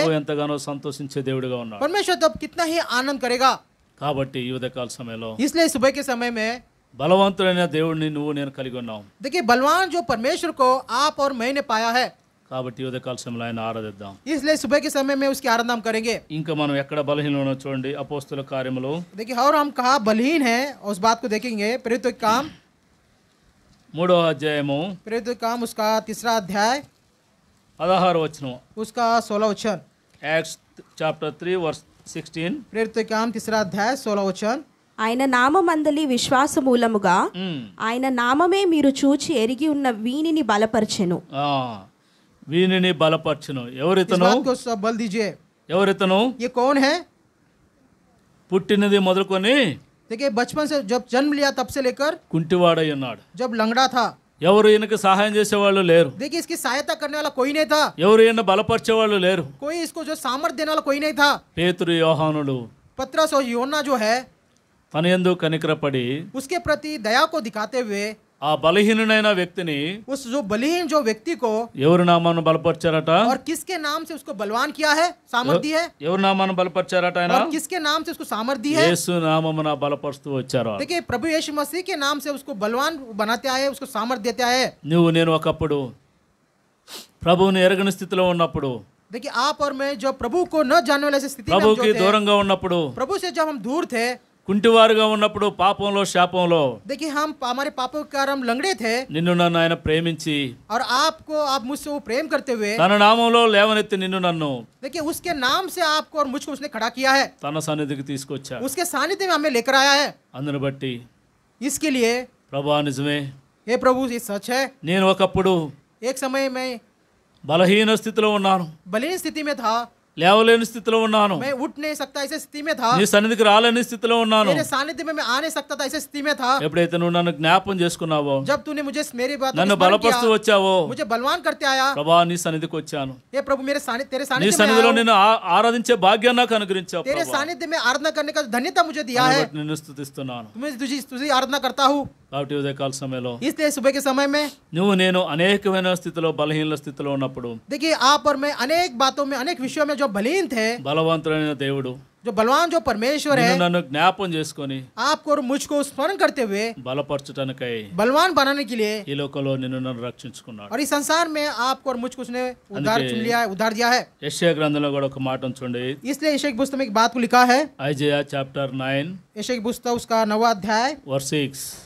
B: ప్రభు परमेश्वर तब कितना ही आनंद करेगा
A: కాబట్టి ఈ ఉదయకాల సమయంలో
B: इसलिए सुबह के समय में
A: బలవంతుడైన దేవుడిని నువ్వు నేను కలిగి ఉన్నావు
B: देखिए बलवान जो परमेश्वर को आप और मैंने पाया है
A: కాబట్టి ఉదయకాల సమయంలో ఆయన ఆరాధిద్దాం
B: इसलिए सुबह के समय में उसकी आराधना हम करेंगे
A: ఇంకా మనం ఎక్కడ బలహీనంలో చూడండి అపోస్తుల కార్యములో
B: देखिए और हम कहाँ बलहीन हैं उस बात को देखेंगे प्रेरित के काम
A: మూడో అధ్యాయము प्रेरित
B: के काम उसका तीसरा अध्याय
A: పదహారు వచనం
B: उसका सोलह
C: वचन
A: Acts chapter three verse sixteen
C: प्रेरित के काम तीसरा अध्याय सोलह वचन ఆయన నామమందలి విశ్వాస మూలముగా ఆయన నామమే మీరు చూచి ఎరిగి ఉన్న వీనిని బలపరచెను
A: ఆ, వీనిని బలపర్చను ఎవరితను ఇట్లా కొస్తా బల दीजिए ఎవరితను ఇ కౌన్ హే పుట్టినది మొదలకొని
B: దకే బచ్చపన్ సే జబ్ జన్మ लिया तब से लेकर
A: कुंटेवाडे यनार्ड
B: जब लंगड़ा था
A: यवर इनुक सहाय्यन చేసే వాళ్ళు లేరు
B: దకే ఇస్కి సహాయత కర్నే వాలా ਕੋਈ ਨਹੀਂ تھا
A: యవర ఇన్న బలపర్చే వాళ్ళు లేరు
B: కోయ ఇస్కో జో సామర్ధ్య దేన వాలా ਕੋਈ ਨਹੀਂ تھا
A: పేత్ర యోహానులు
B: పత్రసో యోన్నా జో హే
A: తనియందు కనికర పడి
B: ఉస్కే ప్రతి దయాకో ଦିକାతే హవే
A: ఆ व्यक्ति ने
B: उस जो बलहीन जो व्यक्ति को
A: ఎవరు और
B: किसके नाम से उसको बलवान किया है सामर्थ है
A: ఎవరు నామాన్ని और
B: किसके नाम से उसको सामर्थ है యేసు
A: నామమున బలపరుస్తూ देखिए
B: प्रभु यीशु मसीह के नाम से उसको बलवान बनाते आए उसको सामर्थ देते आए
A: प्रभु నేను ఒకప్పుడు ప్రభువుని ఎరగని
B: देखिए आप और मैं जो प्रभु को न जानने वाले से स्थिति प्रभु की जो प्रभु से जब हम दूर थे
A: కుంటివారుగా ఉన్నప్పుడు పాపంలో శాపంలో
B: देखिए हम हमारे पापों के कारण लंगड़े थे
A: నిన్ను నన్ను ఆయన ప్రేమించి
B: और आपको आप मुझसे वो प्रेम करते हुए తన
A: నామంలో లేవనెత్తి నిన్ను నన్ను
B: देखिए उसके नाम से आपको और मुझको उसने खड़ा किया है
A: తన సన్నిధికి తీసుకొచ్చా
B: उसके सानिध्य में हमें
A: लेकर आया है अंदर బట్టి इसके लिए ప్రభా నిజమే हे प्रभु ये सच है నేను ఒకప్పుడు एक समय में బలహీన స్థితిలో ఉన్నాను బలహీన స్థితి में था లేవలని స్థితిలో ఉన్నాను మే
B: వుట్నే సత్తaise స్థితిమే థా జీ
A: సనిధికరాలని స్థితిలో ఉన్నాను మే
B: సानिధ్యమే ఆనే సక్తతaise స్థితిమే థా
A: ఎప్రేతను నన్న జ్ఞాపం చేస్కునావో జబ్
B: తుని ముజే మేరే బాత్ నానో బలవస్తు వచ్చావో ముజే బల్వాన్ కర్తే ఆయా
A: కబాని సనిదిక్ వచ్చాను
B: ఏ ప్రభు మేరే సानिధే తేరే సानिధే ని సనిదిలో
A: నిను ఆరాధించే భాగ్యం నాకు అనుగ్రహించా ప్రభు తేరే
B: సानिధే మే అర్ధన కర్నే కా ధన్యత ముజే దియా హై
A: వుట్నే నస్తుతిస్తనానో
B: తుమే తుజి తుజి అర్ధన కర్తా హూ
A: కాబట్టి ఉదయకాల సమయంలో
B: ఇస్తే सुबह के समय में
A: నువ్వు నేను అనేకమైన స్థితిలో బలహీన స్థితిలో ఉన్నప్పుడు
B: देखिए आप और मैं अनेक बातों में अनेक विषयों में जो बलहीन थे
A: బలవంతుడైన దేవుడు
B: जो बलवान जो परमेश्वर है
A: నన్ను జ్ఞాపం చేసుకొని
B: आपको और मुझको स्मरण करते हुए
A: బలపరచడానికై
B: बलवान बनाने के लिए
A: ఈ లోకంలో నిన్ను నన్ను రక్షించుకున్నాడు
B: और इस संसार में आपको और मुझको उसने उधार चुन लिया है उधार दिया है
A: యెషయా గ్రంథంలో కూడా ఒక మాట ఉంచండి
B: इसलिए यशय की पुस्तक में एक बात को लिखा है
A: अजया चैप्टर 9
B: यशय की पुस्तक उसका नवाध्याय
A: अध्याय 6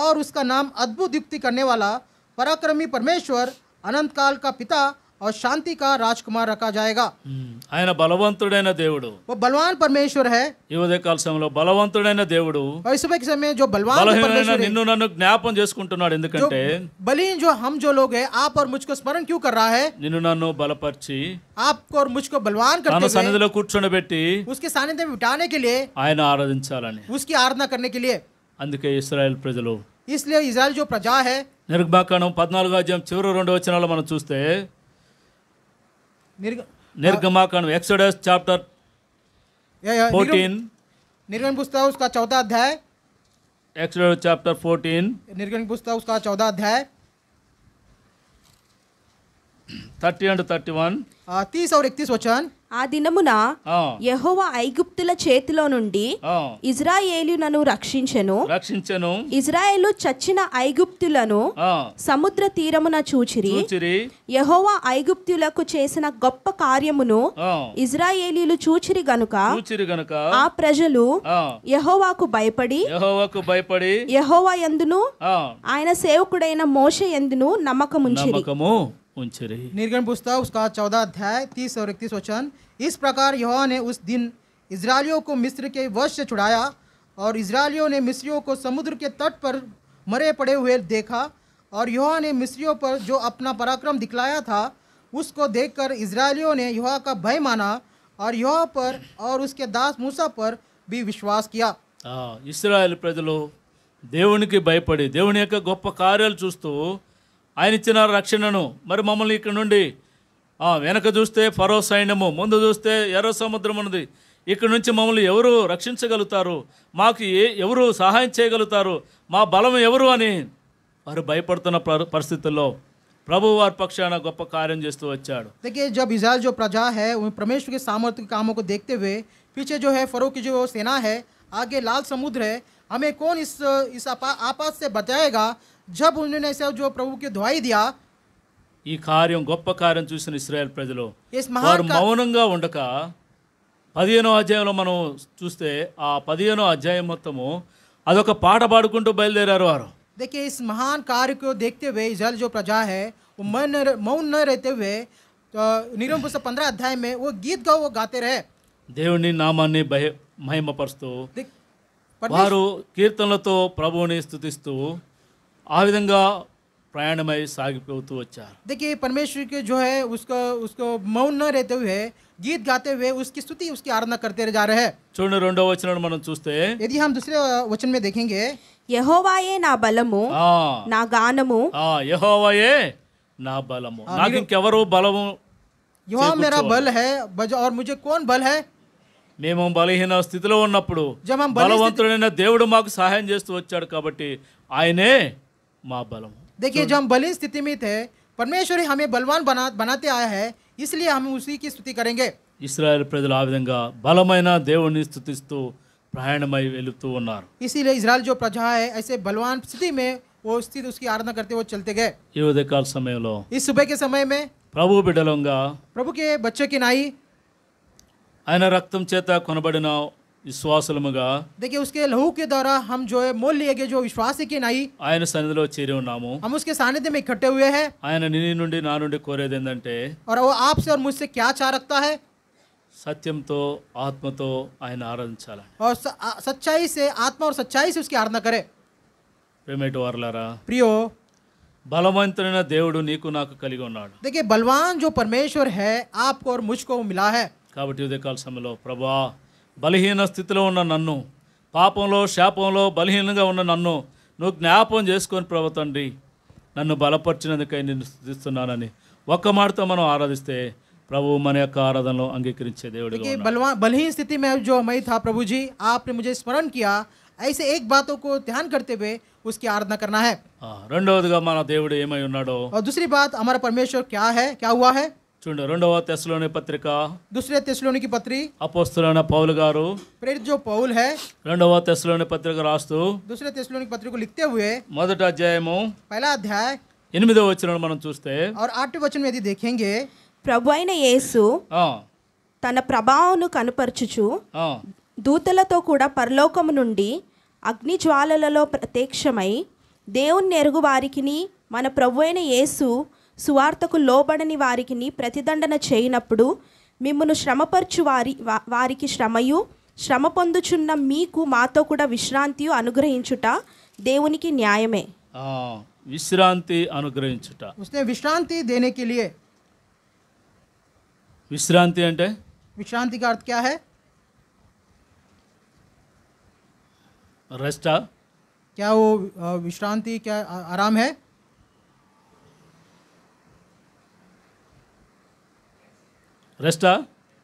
B: और उसका नाम अद्भुत युक्ति करने वाला पराक्रमी परमेश्वर अनंत काल का पिता और शांति का राजकुमार रखा जाएगा
A: आय बलवंत देवड़
B: वो बलवान परमेश्वर है
A: ఈ काल समय बलवंत దేవుడు
B: सुबह के समय जो बलवान ज्ञापन నిన్ను
A: నన్ను
B: जो हम जो लोग है आप और मुझको स्मरण क्यों कर रहा है
A: నిన్ను నన్ను బలపరిచి
B: आपको और मुझको बलवान करते తన సన్నిధిలో
A: కూర్చోబెట్టి
B: उसके सानिध्य में बिठाने के लिए
A: ఆయన ఆరాధించాలని
B: उसकी आराधना करने के लिए
A: అందుకే ఇస్రాయల్ ప్రజలు
B: इसलिए ఇజ్రాయెల్ जो प्रजा है
A: నిర్గమాకాండం పద్నాలుగు అధ్యాయం చివరి రెండు వచనాలు మనం చూస్తే నిర్గమాకాండం ఎక్సడస్ చాప్టర్
B: ఫోర్టీన్ निर्गमन पुस्तक उसका चौथा अध्याय
A: एक्सडस चैप्टर 14
B: निर्गमन पुस्तक उसका चौथा अध्याय
A: थर्टी एंड थर्टी वन
C: तीस और इकतीस वचन ఆ దినమున యహోవా ఐగుప్తుల చేతిలో నుండి ఇజ్రాయేలునను రక్షించెను రక్షించను ఇజ్రాయేలు చచ్చిన ఐగుప్తులను సముద్ర తీరమున చూచిరి యహోవా ఐగుప్తులకు చేసిన గొప్ప కార్యమును ఇజ్రాయేలీలు చూచిరి గనుక గనుక ఆ ప్రజలు యహోవాకు భయపడి
A: యహోవాకు భయపడి
C: యహోవా ఎందును ఆయన సేవకుడైన మోష ఎందును నమ్మకముంచిరి रही निर्गण पुस्तक उसका चौदह अध्याय तीस और इकतीस वचन इस
B: प्रकार यहोवा ने उस दिन इसराइलियों को मिस्र के वश से छुड़ाया और इसराइलियों ने मिस्रियों को समुद्र के तट पर मरे पड़े हुए देखा और यहोवा ने मिस्रियों पर जो अपना पराक्रम दिखलाया था उसको देखकर इसराइलियों ने यहोवा का भय माना और यहोवा पर और उसके दास मूसा पर भी विश्वास किया
A: हाँ, इसराइल प्रजलो देवन దేవునికి भयपड़े देवन या गोप कार्यालय चूस्तू ఆయన ఇచ్చిన రక్షణను మరి మమ్మల్ని ఇక్కడ నుండి వెనక చూస్తే ఫరో సైన్యము ముందు చూస్తే ఎర్ర సముద్రం ఉన్నది ఇక్కడ నుంచి మమ్మల్ని ఎవరు రక్షించగలుగుతారు మాకు ఏ ఎవరు సహాయం చేయగలుగుతారు మా బలం ఎవరు అని వారు భయపడుతున్న పరిస్థితుల్లో ప్రభు వారి పక్షాన గొప్ప కార్యం చేస్తూ వచ్చాడు
B: देखिए जब इजराइल जो प्रजा है కామకు परमेश्वर के सामर्थ्य జో कामों को జో हुए पीछे जो है फरो की जो सेना है आगे लाल समुद्र है जब उन्होंने ऐसा जो प्रभु के धवाई दिया
A: यह कार्य गोपकरन చూసిన ఇశ్రాయే ప్రజల వారు మౌనంగా ఉండక 15వ అధ్యాయంలో మనం చూస్తే ఆ 15వ అధ్యాయం మొత్తం అది ఒక పాట పాడుకుంటూ బయలుదేరారు వారు
B: దకే ఈ মহান కార్య కో دیکھتے వే ఇజ్రాయే ప్రజה మౌన રહેతేవే నిరంతరస 15 అధ్యాయమే वो गीत गा वो गाते रहे
A: देवनी नामाने महिमा परस्तो वारो कीर्तनलो तो प्रभु ने स्तुतिस्तु ఆవిదంగా ప్రయాణమయి సాగిపోతూ వచ్చారు
B: देखिए परमेश्वर के जो है उसका उसको मौन ना रहते हुए गीत गाते हुए उसकी स्तुति उसकी आराधना करते जा रहे हैं
A: چون రెండో వచనంలో మనం చూస్తే
B: ఇది మనం दूसरे వచనమే
C: دیکھیں گے۔ యెహోవాయే నా బలము నా గానము
A: ఆ యెహోవాయే నా బలము నాకింకెవరు బలము యోవాహే నా బల
C: है और मुझे
B: कौन बल है
A: మేము బలహీన స్థితిలో ఉన్నప్పుడు బలవంతుడైన దేవుడు మాకు సహాయం చేస్తా వచ్చాడు కాబట్టి ఆయనే माँ बलम
B: देखिए जो हम बलिन स्थिति में थे परमेश्वर हमें बलवान बना बनाते आया है इसलिए हम उसी की स्तुति करेंगे
A: इसराइल ప్రజలు आधा విధంగా బలమైన దేవుణ్ణి స్థుతిస్తూ ప్రయాణమై వెళుతూ ఉన్నారు
B: ఇసిలే ఇజ్రాయెల్ జో ప్రజా वो स्थित उसकी आराधना करते वो चलते गए
A: ये काल समय लो
B: इस सुबह के समय में
A: प्रभु బిడ్డలంగా
B: प्रभु के बच्चे की नाई
A: ఆయన रक्तम चेत को विश्वास देखिए
B: उसके लहू के द्वारा हम जो है मोल लिए गए जो विश्वास के नाई
A: आय సన్నిధిలో చేరి
B: हम उसके सानिध्य में इकट्ठे हुए हैं
A: आय నీ ना నా
B: और वो आपसे और मुझसे क्या चाह रखता है
A: సత్యంతో ఆత్మతో ఆయన ఆరాధించాలి
B: और सच्चाई से आत्मा और सच्चाई से उसकी आराधना करे
A: प्रेमेट వారులారా प्रियो बलवंत देवड़ नीक कल
B: देखिए बलवान जो परमेश्वर है आपको और मुझको मिला है
A: కాబట్టి బలహీన స్థితిలో ఉన్న నన్ను పాపంలో శాపంలో బలహీనంగా ఉన్న నన్ను ను జ్ఞాపం చేసుకొని ప్రభు తండ్రి నన్ను బలపరిచినందుకు నీని స్తుతిస్తున్నాననే ఒక్క మాటతో మనం ఆరాధిస్తే ప్రభు మనయ కార్యదంలో అంగీకరించే దేవుడు ఇక
B: బలహీన స్థితిలో मैं जो मई था प्रभु जी आप ने मुझे स्मरण किया ऐसे एक बातों को ध्यान करते हुए उसकी आराधना करना है
A: రెండోదిగా మన దేవుడు ఏమయి ఉన్నాడో
B: दूसरी बात हमारा परमेश्वर क्या है क्या हुआ है
A: చూడండి రెండవ తెశలోని పత్రిక
B: దుసరే తెశలోనికి పత్రి
A: అపోస్తులైన పౌలు గారు
B: ప్రేర్జో పౌల్ హే
A: రెండవ తెశలోని పత్రిక రాస్తూ
B: दूसरे तेसलोनी పత్రిక पत्री को
A: మొదట అధ్యాయము पहला అధ్యాయ ఎనిమిదవ వచనం మనం చూస్తే
C: ఆర్ ఆటి వచనం ఏది దేఖేంగే ప్రభు అయిన యేసు ఆ, తన ప్రభావను కనపరచుచు ఆ, దూతలతో కూడా పరలోకము నుండి అగ్ని జ్వాలలలో ప్రత్యక్షమై దేవుని ఎరుగు వారికిని మన ప్రభు అయిన యేసు సువార్తకు లోబడని వారికి ప్రతిదండన చేయనప్పుడు మిమ్మను శ్రమపరచు వారి వారికి శ్రమయు శ్రమ పొందుచున్న మీకు మాతో కూడా విశ్రాంతి అనుగ్రహించుట దేవునికి న్యాయమే
A: విశ్రాంతి అనుగ్రహించుట
C: విశ్రాంతి దేనికి
A: విశ్రాంతి అంటే
C: విశ్రాంతి
B: का अर्थ क्या है ఆరామ్ రెస్టా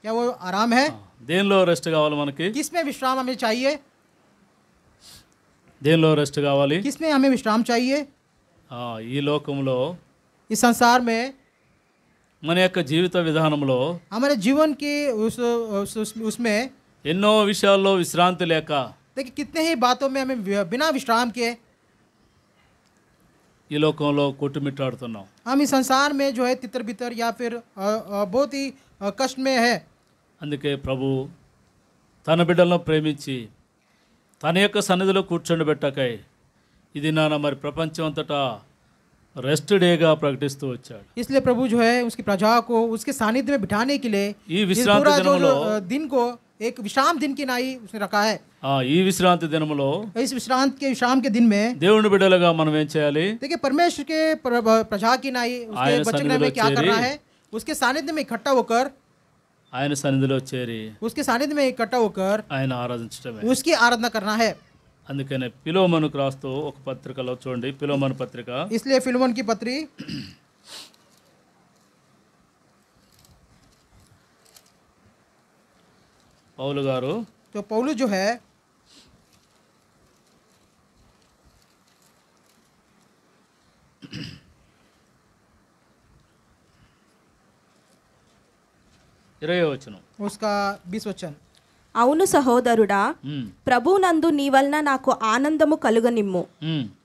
B: क्या वो आराम है लो
A: దేనిలో రెస్ట్ मन మనకి
B: किसमें विश्राम हमें चाहिए
A: దేనిలో రెస్ట్ కావాలి
B: किसमें हमें विश्राम चाहिए
A: ఆ, ఈ लो इस संसार में మన యొక్క జీవిత విధానంలో
B: हमारे जीवन की उस,
A: उस, उस उसमें ఎన్నో విషయాల్లో విశ్రాంతి లేక
B: देखिए कितने ही बातों में हमें बिना विश्राम के ये
A: ఈ లోకంలో కొట్టుమిట్టాడుతున్నాం
B: हम इस संसार में जो है तितर बितर या फिर बहुत ही कष्ट में है
A: అందుకే प्रभु तन बिडल ప్రేమించి तन ओक సన్నిధిలో కూర్చుండబెట్టకై ఇది నాన్న మరి रेस्ट डे का प्रैक्टिस तो
B: इसलिए प्रभु जो है उसकी प्रजा को उसके सानिध्य में बिठाने के लिए ये दिन को एक विश्राम दिन की नाई उसने रखा है
A: आ, ये विश्रांति दिन
B: इस विश्रांत के विश्राम के दिन में
A: देवुनि బిడ్డలుగా మనం ఏం చేయాలి
B: देखिए परमेश्वर के प्रजा की नाई उसके बचन में क्या करना है उसके सानिध्य में इकट्ठा होकर
A: ఆయన సన్నిధిలో చేరి उसके
B: सानिध्य में इकट्ठा होकर
A: ఆయన ఆరాధించడమే
B: उसकी आराधना करना है
A: అందుకనే పిలోమను రాస్తూ ఒక పత్రికలో చూడండి పిలోమను పత్రిక इसलिए पिलोमन की पत्री పౌలు గారు
B: तो पौलू जो है
C: అవును సహోదరుడా ప్రభు ప్రభునందు నీ వలన నాకు ఆనందము కలుగనిమ్ము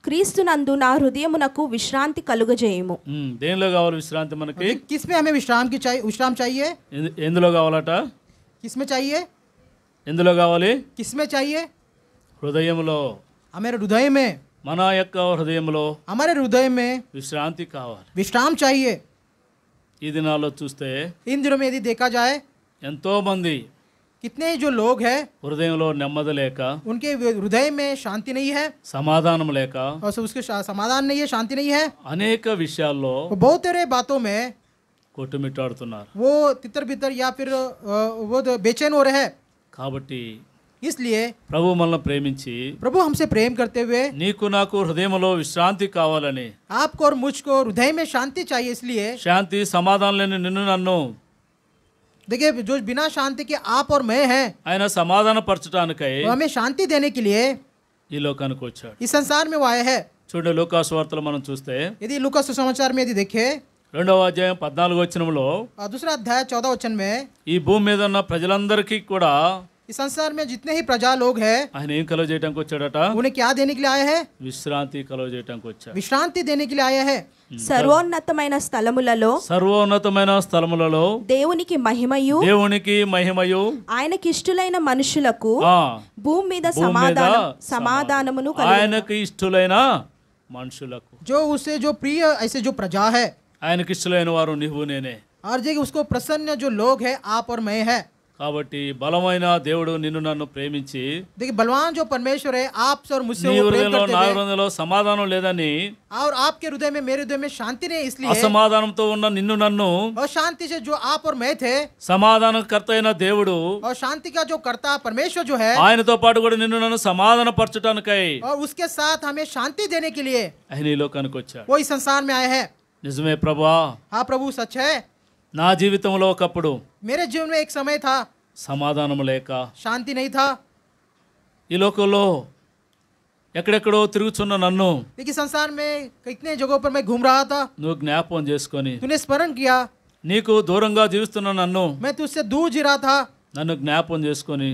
C: క్రీస్తు నందు నా హృదయమునకు విశ్రాంతి కలుగజేయము
A: దేనిలో కావాలి విశ్రాంతి మనకి
C: కిస్మే ఆమె విశ్రాంతి విశ్రాంతి చాయే
A: ఎందు- ఎందులో కావాలట కిస్మే చాయే ఎందులో కావాలి కిస్మే చాయే హృదయములో హృదయంలో హృదయమే మన యొక్క హృదయంలో అమర హృదయమే విశ్రాంతి కావాలి విశ్రాంతి చాయే चूस्ते इन दिनों में यदि देखा जाए मंदी
B: कितने जो लोग हैं
A: हृदय నెమ్మది లేక
B: उनके हृदय में शांति नहीं है
A: समाधान लेकर
B: और उसके समाधान नहीं है शांति नहीं है
A: अनेक विषया
B: बहुत तेरे बातों में
A: కొట్టుమిట్టాడుతున్నారు
B: वो तितर बितर या फिर वो बेचैन हो रहे हैं కాబట్టి इसलिए
A: ప్రభు మనల్ని ప్రేమించి
B: प्रभु हमसे प्रेम करते हुए
A: నీకు నాకు హృదయంలో విశ్రాంతి కావాలని
B: आपको और मुझको हृदय में शांति चाहिए इसलिए
A: శాంతి సమాధానం లేని నిన్ను నన్ను
B: देखिए जो बिना शांति के आप और मैं हैं
A: ఆయన సమాధానపరచటానికై वो हमें
B: शांति देने के लिए
A: ఈ లోకానికి వచ్చాడు इस
B: संसार में वो आया है
A: చూడండి లూకాసు వార్తలు మనం చూస్తే
B: यदि लुका सुसमाचार में यदि देखें
A: రెండవ అధ్యాయం పద్నాలుగు వచనంలో
B: और दूसरा अध्याय चौदह वचन में
A: ఈ భూమి మీద ఉన్న ప్రజలందరికీ కూడా
B: इस संसार में जितने ही प्रजा लोग हैं
A: उन्हें
B: क्या देने
C: के लिए आया है
A: विश्रांति
C: विश्रांति देने के लिए आया है
A: सर्वोन्नतम स्थल सर्वोन्नतम
C: की मनुष्य भूमि
A: आयन की इष्ट मनुष्य
C: जो उसे जो प्रिय ऐसे जो प्रजा है
A: आयन वो निने
B: और उसको प्रसन्न जो लोग है आप और मैं है
A: కాబట్టి బలమైన దేవుడు నిన్ను నన్ను ప్రేమించి
B: देखिए बलवान जो परमेश्वर है आप और मुझसे నీ वो प्रेम హృదయంలో करते నా थे
A: హృదయంలో సమాధానం లేదని
B: और आपके हृदय में मेरे हृदय में शांति नहीं इसलिए है।
A: అసమాధానంతో ఉన్న నిన్ను నన్ను
B: और शांति से जो आप और मैं थे
A: సమాధానకర్త అయిన దేవుడు
B: और शांति का जो करता परमेश्वर जो है
A: ఆయనతో పాటు కూడా నిన్ను నన్ను సమాధాన పరచటానికై
B: और उसके साथ हमें शांति देने के लिए
A: ఆయన ఈ లోకానికి వచ్చాడు
B: वो इस संसार में आए हैं
A: నిజమే ప్రభా हाँ प्रभु सच है నా జీవితంలో ఒకప్పుడు
B: మేరే జీవనంలో ఏక సమయ థా
A: సమాధానం లేక
B: శాంతి నహీ థా
A: ఈ లోకంలో ఎక్కడెక్కడో తిరుగుతున్న నన్ను
B: ఈ సంసార్ మే కితనే జగహో పర్ మే ఘూమ్ రహా థా
A: నువ్వు జ్ఞాపకం చేసుకొని తూనే స్మరణ కియా నీకు దూరంగా జీవిస్తున్న నన్ను మే తుస్సే దూర్ జీ రహా థా నన్ను జ్ఞాపకం చేసుకొని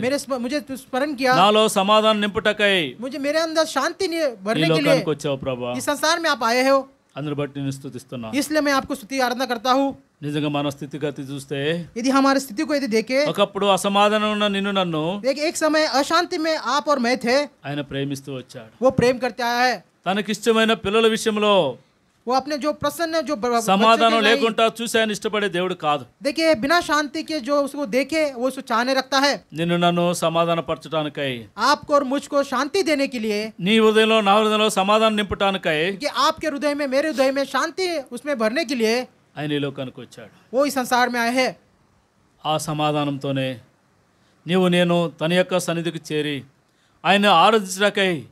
A: స్మరణ కియా నాలో సమాధానం నింపుటకై
B: ముజే మేరే అందర్ శాంతి భరనే ఈ లోకానికి
A: వచ్చావు ప్రభా ఈ
B: సంసార్ మే ఆప్ ఆయే హో
A: అందుని బట్టి నేను స్థుతిస్తున్నా ఇస్లే
B: మే ఆప్కు స్థుతి ఆరాధన కర్తా హూ
A: నిజంగా మన స్థితిగతి చూస్తే
B: ఇది హమారి స్థితి కో ఇది దేకే
A: ఒకప్పుడు అసమాధానం ఉన్న నిన్ను నన్ను
B: దేక్ ఏక్ సమయ అశాంతి మే ఆప్ ఆర్ మే థే
A: ఆయన ప్రేమిస్తూ వచ్చాడు
B: ఓ ప్రేమ్ కర్తే హై
A: తనకిష్టమైన పిల్లల విషయంలో
B: वो अपने जो प्रसन्न जो समाधान चूसान देखिए बिना शांति के जो उसको देखे वो उसको चाहने रखता है
A: समाधान पर्चटान कई
B: आपको और मुझको शांति देने के
A: लिए समाधान निपटान कई
B: कि आपके हृदय में मेरे हृदय में शांति उसमें भरने के लिए
A: आई को
B: वो इस संसार में आए हैं
A: आ तो ने तन सनिधि की चेरी आईने आराधी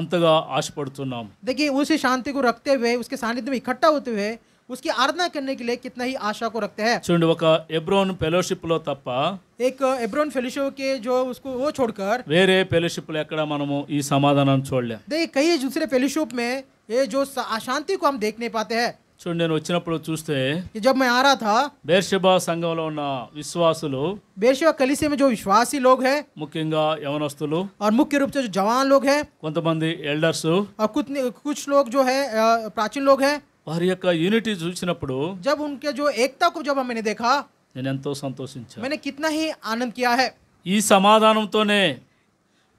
A: అంతగా ఆశపడుతున్నాం
B: देखिए उसी शांति को रखते हुए उसके सानिध्य में इकट्ठा होते हुए उसकी आराधना करने के लिए कितना ही आशा को रखते हैं
A: చూడండి एब्रोन फेलोशिप लो తప్ప
B: एक एब्रोन फेलोशिप के जो उसको वो छोड़कर
A: वेरे फेलोशिप ఎక్కడ समाधान छोड़ ले
B: देखिए कई दूसरे फेलोशिप में ये जो अशांति को हम देख नहीं पाते हैं
A: చూడండి నేను వచ్చినప్పుడు చూస్తే
B: जब मैं आ
A: సంఘంలో ఉన్న విశ్వాసులు బేర్షబా కలిసి మేము విశ్వాసీ विश्वासी హే ముఖ్యంగా యవనస్తులు ముఖ్య मुख्य జవాన్ से जो కొంతమంది ఎల్డర్స్
B: और कुछ कुछ लोग जो है
A: వారి యొక్క యూనిటీ చూసినప్పుడు జబ్ उनके जो నేను ఎంతో సంతోషించాను मैंने कितना ही ఈ సమాధానంతోనే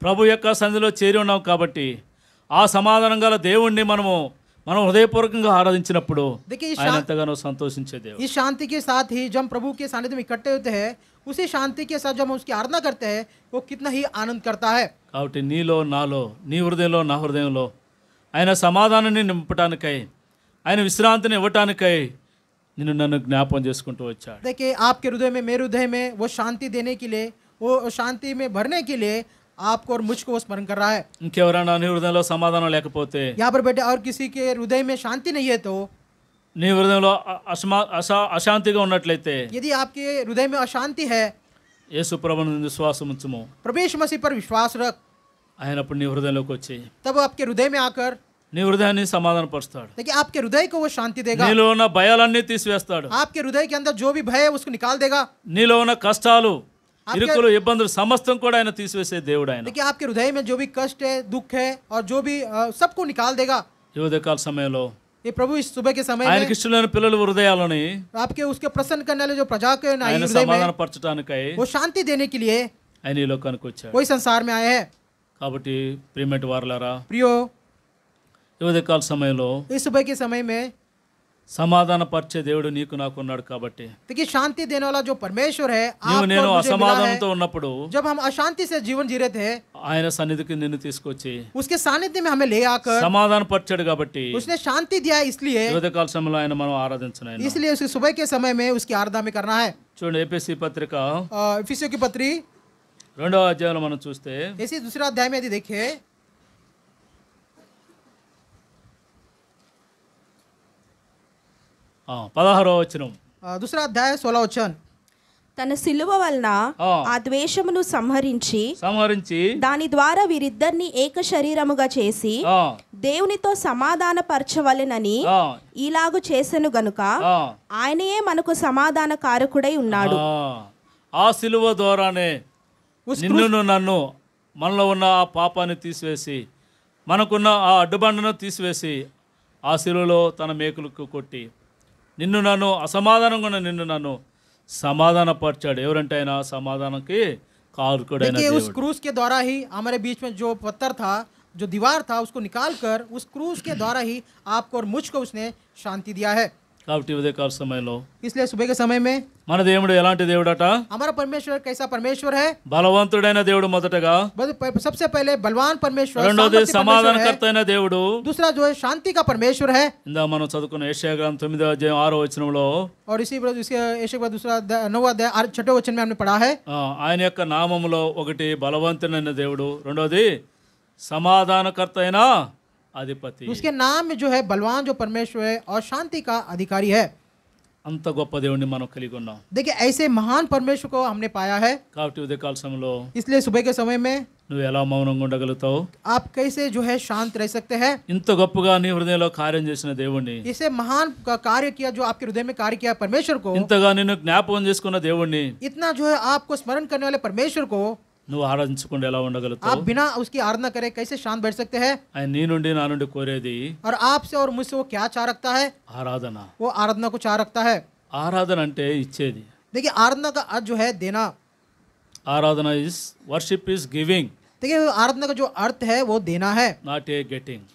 A: ప్రభు యొక్క సంధిలో చేరి ఉన్నాం కాబట్టి ఆ సమాధానం గల దేవుణ్ణి మనము మనం హృదయపూర్వకంగా ఆరాధించినప్పుడు ఆయన ఎంతగానో సంతోషించే దేవుడు ఈ
B: శాంతి के साथ ही जब प्रभु के सानिध्य में इकट्ठे होते हैं उसी शांति के साथ जब हम उसकी आराधना करते हैं वो कितना ही आनंद करता है
A: కాబట్టి నీలో నాలో నీ హృదయంలో నా హృదయంలో ఆయన సమాధానాన్ని నింపటానికై ఆయన విశ్రాంతిని ఇవ్వటానికై నిన్ను నన్ను జ్ఞాపం చేసుకుంటూ వచ్చాడు
B: देखिए आपके हृदय में मेरे हृदय में वो शांति देने के लिए वो शांति में भरने के लिए आपको और मुझको वो स्मरण कर रहा है यहाँ पर बेटे और किसी के हृदय में शांति नहीं है तो నీ यदि आपके हृदय में अशांति है
A: ये ప్రభుని
B: मसीह पर विश्वास रख
A: आयन అప్పుడు నీ
B: तब आपके हृदय में आकर
A: నీ हृदयाన్ని సమాధానపరుస్తాడు
B: देखिए आपके हृदय को वो शांति देगा
A: नीलो ना भयाल
B: आपके हृदय के अंदर जो भी भय है उसको निकाल देगा
A: नीलो ना कष्ट आपके
B: हृदय में जो भी कष्ट है दुख है और जो भी सबको निकाल
A: देगा समय लो
B: ये प्रभु इस सुबह के समय आयन आपके उसके प्रसन्न करने वाले जो प्रजा के वो शांति देने के
A: लिए आये कोई
B: संसार में आए है
A: प्रियो समय लो
B: इस सुबह के समय में
A: समाधान पर्चे देवड़ नीक नाकुना
B: देखिए शांति देने वाला जो परमेश्वर है असमाधान तो जब हम अशांति से जीवन जी रहे थे
A: आये सन्निधि
B: उसके सानिध्य में हमें ले आकर
A: समाधान परचड़
B: उसने शांति दिया इसलिए
A: ఉదయకాల సమయంలో इसलिए
B: उसके सुबह के समय में उसकी आराधना में करना है
A: చూడండి ఎఫెసీ पत्रिका की पत्री రెండో
B: दूसरा अध्याय में यदि
A: పదహారో వచ్చిన
C: దుసరా అధ్యాయ సోలా తన సిలువ వలన ఆ ద్వేషమును సంహరించి సంహరించి దాని ద్వారా వీరిద్దరిని ఏక శరీరముగా చేసి దేవునితో సమాధాన పరచవలెనని ఇలాగు చేసెను గనుక ఆయనయే మనకు సమాధాన కారకుడై ఉన్నాడు
A: ఆ సిలువ ద్వారానే నిన్ను నన్ను మనలో ఉన్న ఆ పాపాన్ని తీసివేసి మనకున్న ఆ అడ్డుబండను తీసివేసి ఆ సిలువలో తన మేకులకు కొట్టి నిన్ను నన్ను అసమాధానంగొన్న నిన్ను నన్ను సమాధానపరిచాడు ఎవరంటైనా సమాధానానికి కార్కుడు ఆయన దీని
B: స్క్రూస్ కే ద్వారా హి हमरे बीच में जो पत्थर था जो दीवार था उसको निकाल कर उस स्क्रू के द्वारा ही आपको और मुझको उसने शांति दिया है
A: కాబట్టి ఉదయకాల సమయంలో
B: इसलिए सुबह के
A: మన దేవుడు ఎలాంటి దేవుడట
B: हमारा परमेश्वर కైసా परमेश्वर है
A: బలవంతుడైన దేవుడు మొదటగా
B: సబ్సే प- బలవాన్ पहले రెండోది సమాధానకర్త అయిన దేవుడు దూసరా జో శాంతి కా का परमेश्वर
A: ఇందా మనం చదువుకున్న ఏషియా గ్రంథం తొమ్మిదో అధ్యాయం ఆరో వచనంలో
B: और इसी पर इसके ऐसे का दूसरा अध्याय- नौवा अध्याय आर- छठे वचन
A: ఆ, ఆయన యొక్క నామములో ఒకటి బలవంతుడైన దేవుడు రెండోది సమాధానకర్త అయినా अधिपति तो उसके नाम
B: में जो है बलवान जो परमेश्वर है और शांति का अधिकारी है
A: అంత గొప్ప దేవుడిని మనం కలిగి ఉన్నాం
B: देखिए ऐसे महान परमेश्वर को हमने पाया है इसलिए सुबह के समय में
A: నువ్వు तो।
B: आप कैसे जो है शांत रह सकते हैं
A: ఇంత గొప్పగా నీ హృదయంలో కార్యం చేసిన
B: इसे महान का कार्य किया जो आपके हृदय में कार्य किया परमेश्वर को
A: ఇంతగా ज्ञापन देवि
B: इतना जो है आपको स्मरण करने वाले परमेश्वर को
A: నువ్వు ఆరాధించకుండా ఎలా आप
B: बिना उसकी आराधना करे कैसे शांत बैठ सकते हैं
A: ఆయన నీ నుండి నా నుండి కోరేది
B: और आपसे और मुझसे वो क्या चाह रखता है ఆరాధన वो आराधना को चाह
A: रखता है ఆరాధన అంటే ఇచ్చేది
B: देखिए आराधना का अर्थ जो है देना
A: ఆరాధన ఇస్ వర్షిప్ ఇస్ గివింగ్
B: देखिए आराधना का जो अर्थ है वो देना है
A: నాట్ ఏ గెటింగ్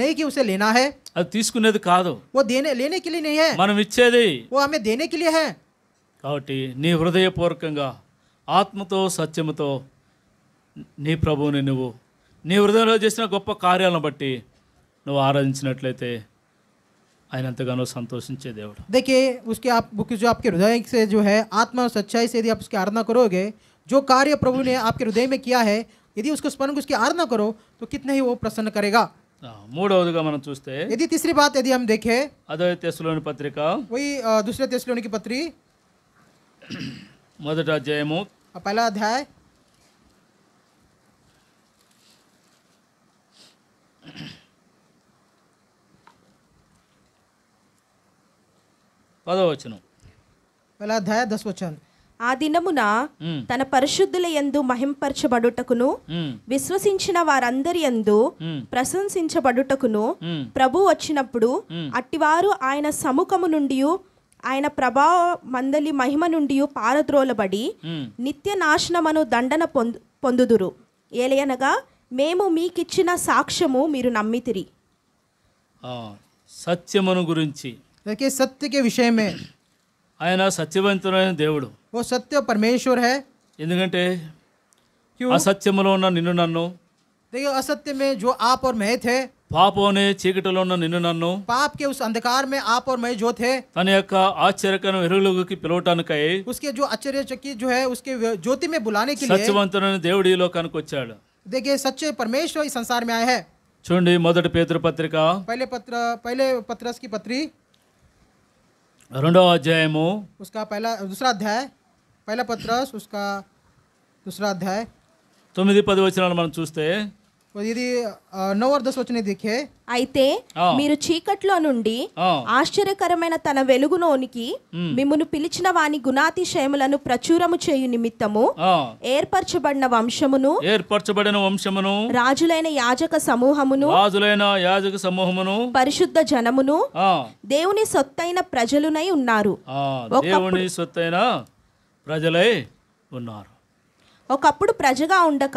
B: नहीं कि उसे लेना है
A: అది తీసుకునేది కాదు
B: वो देने लेने के लिए नहीं है
A: మనం ఇచ్చేది
B: वो हमें देने के लिए है
A: కాబట్టి నీ హృదయపూర్వకంగా ఆత్మతో సత్యముతో नी प्रभु ने नी हृदय में గొప్ప కార్యాలను బట్టి నువ్వు ఆరాధించినట్లయితే
B: देखिए उसके आप जो आपके हृदय से जो है आत्मा और सच्चाई से यदि आप उसकी आराधना करोगे जो कार्य प्रभु ने आपके हृदय में किया है यदि उसको स्मरण उसकी आराधना करो तो कितने ही वो प्रसन्न करेगा
A: మనం చూస్తే यदि
B: तीसरी बात यदि हम देखें
A: అదే తెస్సులోని పత్రిక वही दूसरे तेसलोनी की पत्री మొదట అధ్యాయము पहला अध्याय పదవచనం ఆ దినమున తన
C: పరిశుద్ధుల ఎందు మహింపరచబడుటకును విశ్వసించిన వారందరి ఎందు ప్రశంసించబడుటకును ప్రభు వచ్చినప్పుడు అట్టివారు ఆయన సముఖము నుండి ఆయన ప్రభావ మందలి మహిమ నుండి పారద్రోలబడి నిత్య నాశనమను దండన పొందు పొందుదురు ఏలయనగా మేము మీకిచ్చిన సాక్ష్యము మీరు నమ్మితిరి
A: సత్యమును గురించి
C: देखिए सत्य के विषय
B: में
A: आय सत्यवंत देवड़ वो सत्य परमेश्वर है ఎందుకంటే అసత్యములో
B: देखिए असत्य में जो आप और मैं थे
A: పాపం ने चीकट
B: पाप के उस अंधकार में आप और मैं जो थे తన उसके जो आश्चर्यचकित जो है उसके ज्योति में बुलाने के लिए
A: సత్యవంతుడైన देवड़ी ఈ
B: देखिए सच्चे परमेश्वर इस संसार में आया है
A: చూడండి मोदी पेत्र पत्रिका
B: पहले पत्र पहले पत्रस की पत्री రెండో उसका पहला दूसरा अध्याय पहला पत्रस उसका
C: दूसरा अध्याय
A: तुम पद వచనాలు మనం चूस्ते
C: ఇది నోవర్ దశ వచ్చిన దిఖే అయితే మీరు చీకట్లో నుండి ఆశ్చర్యకరమైన తన వెలుగులోనికి మిమ్మును పిలిచిన వాని గుణాతిశయములను ప్రచురము చేయు నిమిత్తము ఏర్పరచబడిన వంశమును
A: ఏర్పరచబడిన వంశమును
C: రాజులైన యాజక సమూహమును
A: రాజులైన యాజక సమూహమును
C: పరిశుద్ధ జనమును దేవుని సొత్తైన ప్రజలునై ఉన్నారు
A: దేవుని సొత్తైన ప్రజలై ఉన్నారు
C: ఒకప్పుడు ప్రజగా ఉండక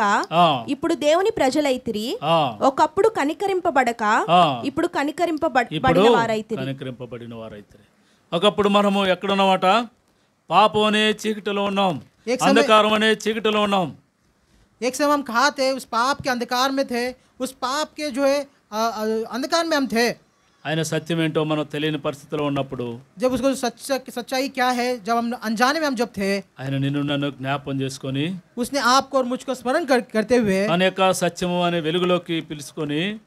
C: ఇప్పుడు దేవుని ప్రజలైతిరి ఒకప్పుడు కనికరింపబడక ఇప్పుడు కనికరింపబడిన వారైతే
A: కనికరింపబడిన ఒకప్పుడు మనము ఉన్నామాట పాపం అనే చీకటిలో ఉన్నాం అంధకారం అనే చీకటిలో ఉన్నాం
B: एक समय हम कहा పాప్ उस पाप के अंधकार में
A: आये सत्यमेंटो मन परस्थित
B: जब उसको सच्चाई क्या है जब हम अनजाने में हम जब थे
A: ज्ञापन चेसकोनी
B: उसने आपको और मुझको स्मरण कर, करते हुए
A: अनेक सत्यम अने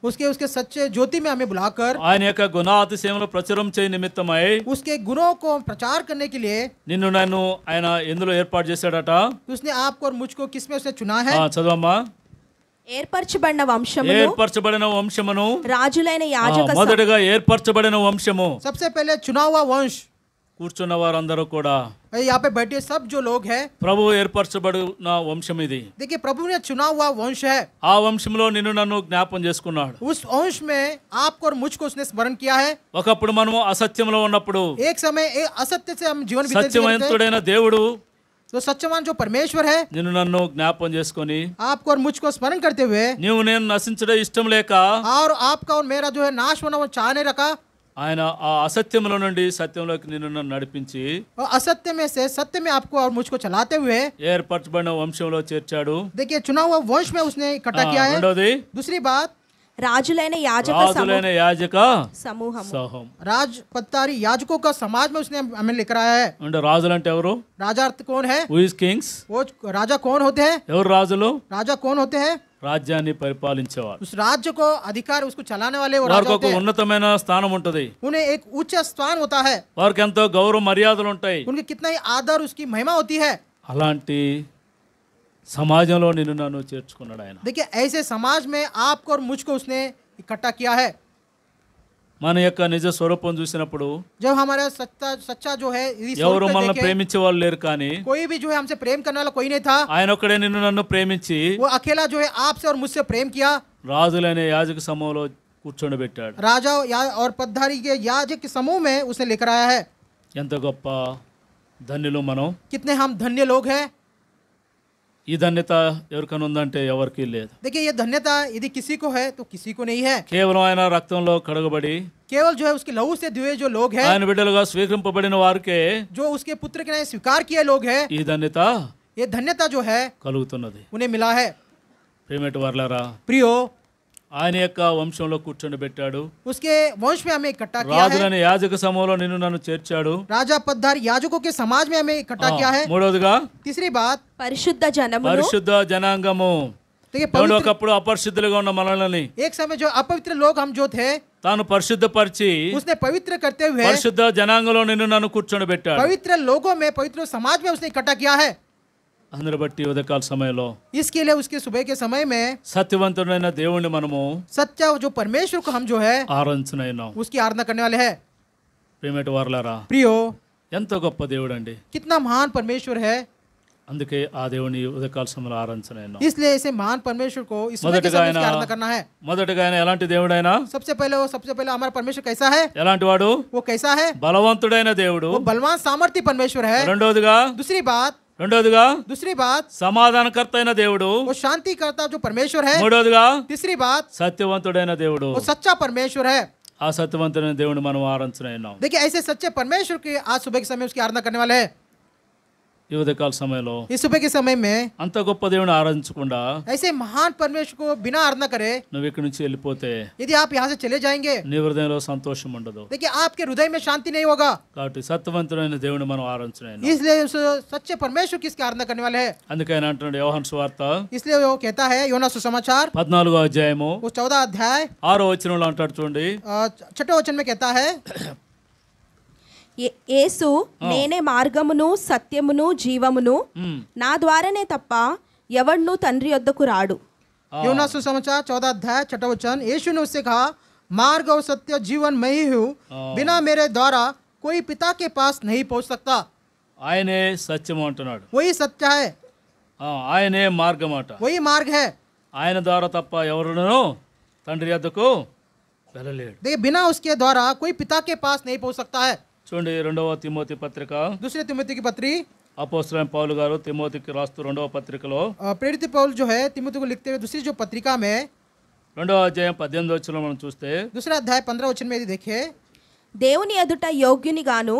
B: उसके उसके सच्चे ज्योति में हमें बुलाकर
A: आये गुना अतिशय प्रचुर निमित्त उसके गुणों
B: को प्रचार करने के लिए
A: नि आये इंदो एर्पड़ा
B: उसने आपको और
C: मुझको किसमें उसने चुना है एयरपरछबడిన వంశమును
A: ఏర్పర్చబడిన వంశమును
C: రాజులైన యాజకసము మొదటగా
A: ఏర్పర్చబడిన వంశము.
C: सबसे पहले चुना हुआ वंश
A: కుర్చోనవరందరు కూడా
B: ఏ ఇక్కడైతే बैठे요 सब जो लोग हैं
A: प्रभु ఏర్పర్చబడిన వంశమిది.
B: देखिए प्रभु ने चुना हुआ वंश है.
A: ఆ వంశములో నిన్ను నన్ను జ్ఞাপন చేసుకున్నాడు.
B: उस वंश में आपको और मुझको उसने स्मरण किया है.
A: వకప్పుడు మనము అసత్యములో ఉన్నప్పుడు
B: ఏ క్షమయే అసత్యసే మనం జీవన్ వితర్తిం సత్యమైన తోడైన దేవుడు तो सत्यवान जो परमेश्वर है
A: నిన్ను నన్ను జ్ఞాపం చేసుకొని
B: आपको और मुझको स्मरण करते हुए
A: నీవు నేను నశించడం ఇష్టం లేక और
B: आपका और मेरा जो है नाश होना वो चाहने रखा
A: ఆయన ఆ అసత్యంలో నుండి సత్యంలోకి నిన్ను నన్ను నడిపించి
B: అసత్యమే సే సత్యమే ఆప్కో ఆర్ ముజ్కో చలాతే హువే
A: ఏర్పరచబడిన వంశంలో చేర్చాడు
B: देखिए चुना हुआ वंश में उसने इकट्ठा किया है రెండోది दूसरी बात రాజులైన యాజక రాజులైన యాజక సమూహం సమూహం రాజ్ పత్తారి యాజकों का समाज में उसने हमें लिख रहा है
A: అంటే రాజులు అంటే ఎవరు
B: రాజా कौन है హూ ఇస్ కింగ్స్ वो राजा कौन होते हैं ఎవరు రాజులు రాజా कौन होते हैं
A: రాజ్యాన్ని పరిపాలించేవారు
B: ఉస్ రాజ్యకో అధికారి ఉస్కు చలానే వాలే వో రాజా ఒక
A: ఉన్నతమైన స్థానం ఉంటది
B: ఉనే ఏక్ ఉచ్చ స్థాన్ హోతా హై
A: వారికి ఎంతో గౌరవ మర్యాదలు ఉంటాయి
B: ఉనికి కిత్నా ఆదర్ ఉస్కి మహిమ హోతీ హై
A: అలాంటి సమాజంలో నిన్ను నన్ను చేర్చుకున్నాడు ఆయన
B: देखिए ऐसे समाज में आपको और मुझको उसने इकट्ठा किया है
A: मानव యొక్క నిజ స్వరూపం చూసినప్పుడు
B: జోహ మన సచ్చా సచ్చా జోహ ఇస్కోర్
A: కరే కే
B: కోయి బి జోహ హమ్సే ప్రేమ్ కర్నే వాలా కోయి నహీ థా
A: ఆయనో కడే నిన్ను నన్ను ప్రేమిచి ఓ
B: అకేలా జోహ ఆప్సే ఔర్ ముజ్సే ప్రేమ్ కియా
A: రాజులనే యాజక్ సమూహంలో కూర్చోబెట్టాడు
B: రాజా ఔర్ పద్ధారి కే యాజక్ సమూహమే ఉస్నే లేక ఆయా హై
A: యంత్రగప్ప ధన్యలు మనం
B: కిత్నే హమ్ ధన్య లోగ్ హై
A: ये धन्यता ఎవరికైనా एवर की లేదు
B: देखिए ये धन्यता यदि किसी को है तो किसी को नहीं है
A: కేవలం ఆయన రక్తంలో बड़ी
B: केवल जो है उसके लहू से धुए जो लोग हैं
A: स्वीकृत బిడ్డలుగా नवार के
B: जो उसके पुत्र के नाम स्वीकार किए लोग हैं ये धन्यता ये धन्यता जो है కలుగుతున్నది उन्हें मिला है
A: ఆనేక వంశంలో కూర్చొని పెట్టాడు.
B: उसके वंश में हमें इकट्ठा किया है. రాజన
A: యాజక సమూహంలో నిన్ను నన్ను చేర్చాడు.
B: राजा पद्दार याजकों के समाज में हमें इकट्ठा किया है. మూడోదిగా. తృతీయ బాత్. పరిశుద్ధ జనమును. పరిశుద్ధ
A: జనాంగము.
B: అంటే పవిత్రమైన
A: అపరిశుద్ధులుగా ఉన్న మనులని.
B: ఏ క్షణమే జో అపవిత్ర ਲੋక్ हम जो थे.
A: तानु పరిశుద్ధ పరిచి.
B: उसने पवित्र करते हुए
A: పరిశుద్ధ జనాంగలో నిన్ను నన్ను కూర్చొని పెట్టాడు. పవిత్ర
B: ਲੋగో మే పవిత్ర సమాజ మే ఉస్నే కటక యా హాయ.
A: అందరు బట్టి ఉదయకాల
B: इसके लिए उसके सुबह के समय में
A: सत्यवंत देव మనము सच्चा जो परमेश्वर को हम जो है उसकी आराधना करने वाले हैं प्रियो
B: कितना महान परमेश्वर है
A: అందుకే ఆ దేవుని ఉదయకాల సమయంలో ఆరాధించనైనా
B: इसलिए इसे महान परमेश्वर को इस सुबह के आराधना करना है
A: మొదటగా ఆయన ఎలాంటి
B: सबसे पहले वो सबसे पहले हमारा परमेश्वर कैसा है ఎలాంటి वो कैसा है
A: బలవంతుడైన देवड़ो वो
B: बलवान सामर्थ्य परमेश्वर है రెండవదిగా दूसरी बात
A: दूसरी बात समाधान करता देवड़ वो
B: शांति करता जो परमेश्वर है तीसरी बात
A: సత్యవంతుడైన देवड़ वो
B: सच्चा परमेश्वर है
A: ఆ సత్యవంతుడైన దేవుడిని మనం
B: देखिए ऐसे सच्चे परमेश्वर की आज सुबह के समय उसकी आराधना करने वाले हैं
A: युवत काल समय लो इस
B: सुबह के समय में
A: అంత గొప్ప దేవుని ఆరాధించకుండా
B: ऐसे महान परमेश्वर को बिना आराधना करे
A: నువ్వు ఇక్కడి నుంచి వెళ్ళిపోతే
B: यदि आप यहाँ से चले जाएंगे
A: నీ హృదయంలో సంతోషం ఉండదు
B: देखिए आपके हृदय में शांति नहीं होगा
A: కాబట్టి సత్యవంతుడైన దేవుని మనం ఆరాధించలేను
B: इसलिए उस सच्चे परमेश्वर किसकी आराधना करने वाले हैं
A: అందుకే ఆయన అంటున్నాడు యోహాను సువార్త
B: इसलिए वो कहता है योना सुसमाचार
A: పద్నాలుగో అధ్యాయము
B: वो चौदह अध्याय
A: ఆరో వచనంలో అంటాడు చూడండి
C: अ, छठे वचन में कहता है యే ఏసూ నేనే మార్గమును సత్యమును జీవమును నా ద్వారానే తప్ప ఎవర్ను తండ్రి యొద్దకు రాడు యోహాను సువచ 14వ అధ్యాయం 6వ వచనం యేసునుse
B: ఖా మార్గవ సత్య జీవన మయియువు విన మేరే ద్వారా కోయి పితా కే పాస్
A: నహీ పోచ్ సక్తా ఆయనే సత్యము అంటునారు వోయే సత్య హై ఆయనే మార్గమట వోయే మార్గ హై ఆయనే ద్వారా తప్ప ఎవర్ను తండ్రి యొద్దకు వెళ్ళలేడు
B: దేని వినా ఉస్కే ద్వారా కోయి పితా కే పాస్ నహీ పోచ్ సక్తా హై
A: చూడండి రెండవ తిమోతి పత్రిక దూసరే తిమోతికి పత్రి पत्री పౌలు గారు తిమోతికి రాస్తు రెండవ పత్రికలో अ, పౌలు జో హే है तिमोथी को జో हुए మే రెండవ అధ్యాయం పద్దెనిమిది వచ్చిన
B: మనం
C: చూస్తే दूसरा అధ్యాయ పంద్ర వచ్చిన మీద దేఖే దేవుని ఎదుట యోగ్యుని గాను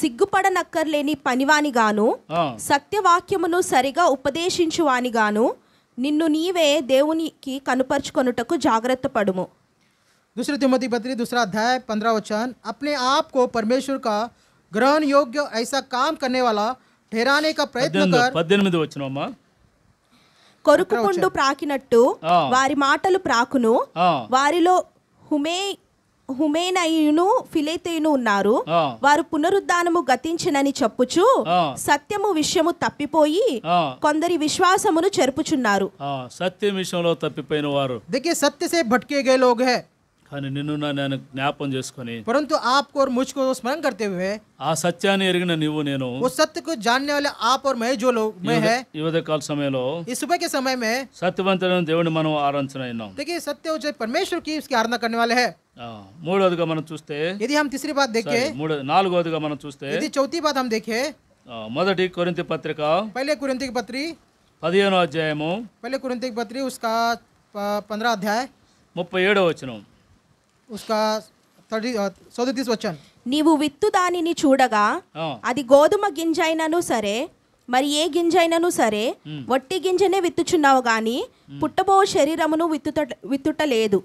C: సిగ్గుపడనక్కర్లేని పనివాని గాను సత్యవాక్యమును సరిగా గాను నిన్ను నీవే దేవునికి కనుపరుచుకొనుటకు జాగ్రత్త పడుము दूसरे तिमोती पत्री दूसरा अध्याय पंद्रह वचन अपने आप को परमेश्वर का ग्रहण योग्य ऐसा काम करने वाला ठहराने का प्रयत्न कर
A: పద్దెనిమిది వచ్చినమ్మా
C: కొరుకుపుండు ప్రాకినట్టు వారి మాటలు ప్రాకును వారిలో హుమే హుమేనయును ఫిలేతయును ఉన్నారు వారు పునరుద్ధానము గతించినని చెప్పుచు సత్యము విషయము తప్పిపోయి కొందరి విశ్వాసమును
A: చెరుపుచున్నారు సత్యం విషయంలో తప్పిపోయిన వారు సత్య सत्य से भटके गए परंतु आपको और मुझको तो स्मरण करते हुए आ సత్యాన్ని ఎరిగిన నీవు నేను उस
B: सत्य को जानने वाले आप और मैं जो लोग मैं है
A: ఈ काल समय लो
B: इस सुबह के समय में
A: సత్యవంతుడైన దేవుని మనం ఆరాధన అయినాం
B: देखिए सत्य और परमेश्वर की उसकी आराधना करने वाले है
A: ఆ, మూడవదిగా మనం यदि हम तीसरी बात देखे సారీ, మూడో నాలుగవదిగా यदि
B: चौथी बात हम देखे
A: मोदी मोदटी कोरिंती पत्रिक पहले कुरिंती की पत्री పదిహేనో अध्याय
B: पहले कुरिंती की पत्री उसका पंद्रह अध्याय
A: ముప్పై ఏడో వచనం
C: వచ్చాను uh, నీవు విత్తు దానిని చూడగా అది గోధుమ గింజ అయినను సరే మరి ఏ గింజ అయినను సరే వట్టి గింజనే విత్తుచున్నావు గాని పుట్టబో శరీరమును విత్తుట విత్తుట లేదు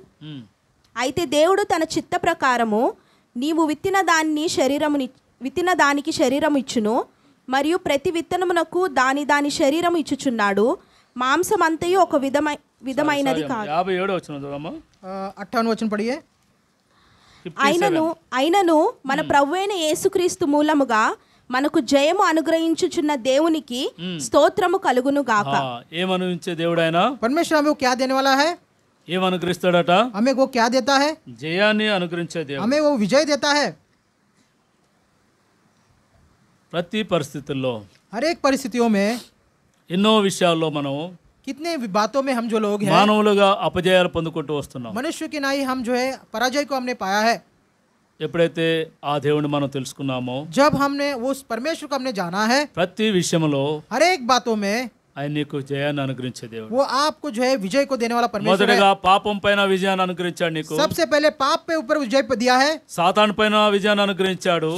C: అయితే దేవుడు తన చిత్త ప్రకారము నీవు విత్తిన దాన్ని శరీరముని విత్తిన దానికి శరీరం ఇచ్చును మరియు ప్రతి విత్తనమునకు దాని దాని శరీరం ఇచ్చుచున్నాడు మాంసం అంతయు ఒక విధమై విధమైనది కాదు యాభై అట్టాను వచ్చిన పడియే అయినను అయినను మన ప్రభు అయిన యేసుక్రీస్తు మూలముగా మనకు జయము అనుగ్రహించుచున్న దేవునికి స్తోత్రము కలుగును గాక
A: ఏమనుగ్రహించే దేవుడు ఆయన పరమేశ్వర హమెं క్యా देने జయాన్ని అనుగ్రహించే దేవుడు हमें
B: वो विजय देता
A: ప్రతి పరిస్థితుల్లో
B: హరేక్ పరిస్థితి
A: ఎన్నో విషయాల్లో మనం
B: कितने बातों में हम जो लोग हैं
A: मानవులుగా అపజయాలు పొందుకుంటూ వస్తున్నాం
B: మనుష్య की नाई हम जो है पराजय को हमने पाया है
A: ఎప్పుడైతే ఆ దేవుని మనం తెలుసుకున్నామో
B: జబ్ హమ్నే ఉస్ పరమేశ్వర్ को हमने जाना है
A: ప్రతి విషయంలో
B: హరేక్ బాతో మే
A: वो
B: आपको जो है विजय को देने वाला परमेश्वर है।
A: पापों पर विजय सबसे
B: पहले पाप पे ऊपर विजय दिया है
A: सातान पैना विजय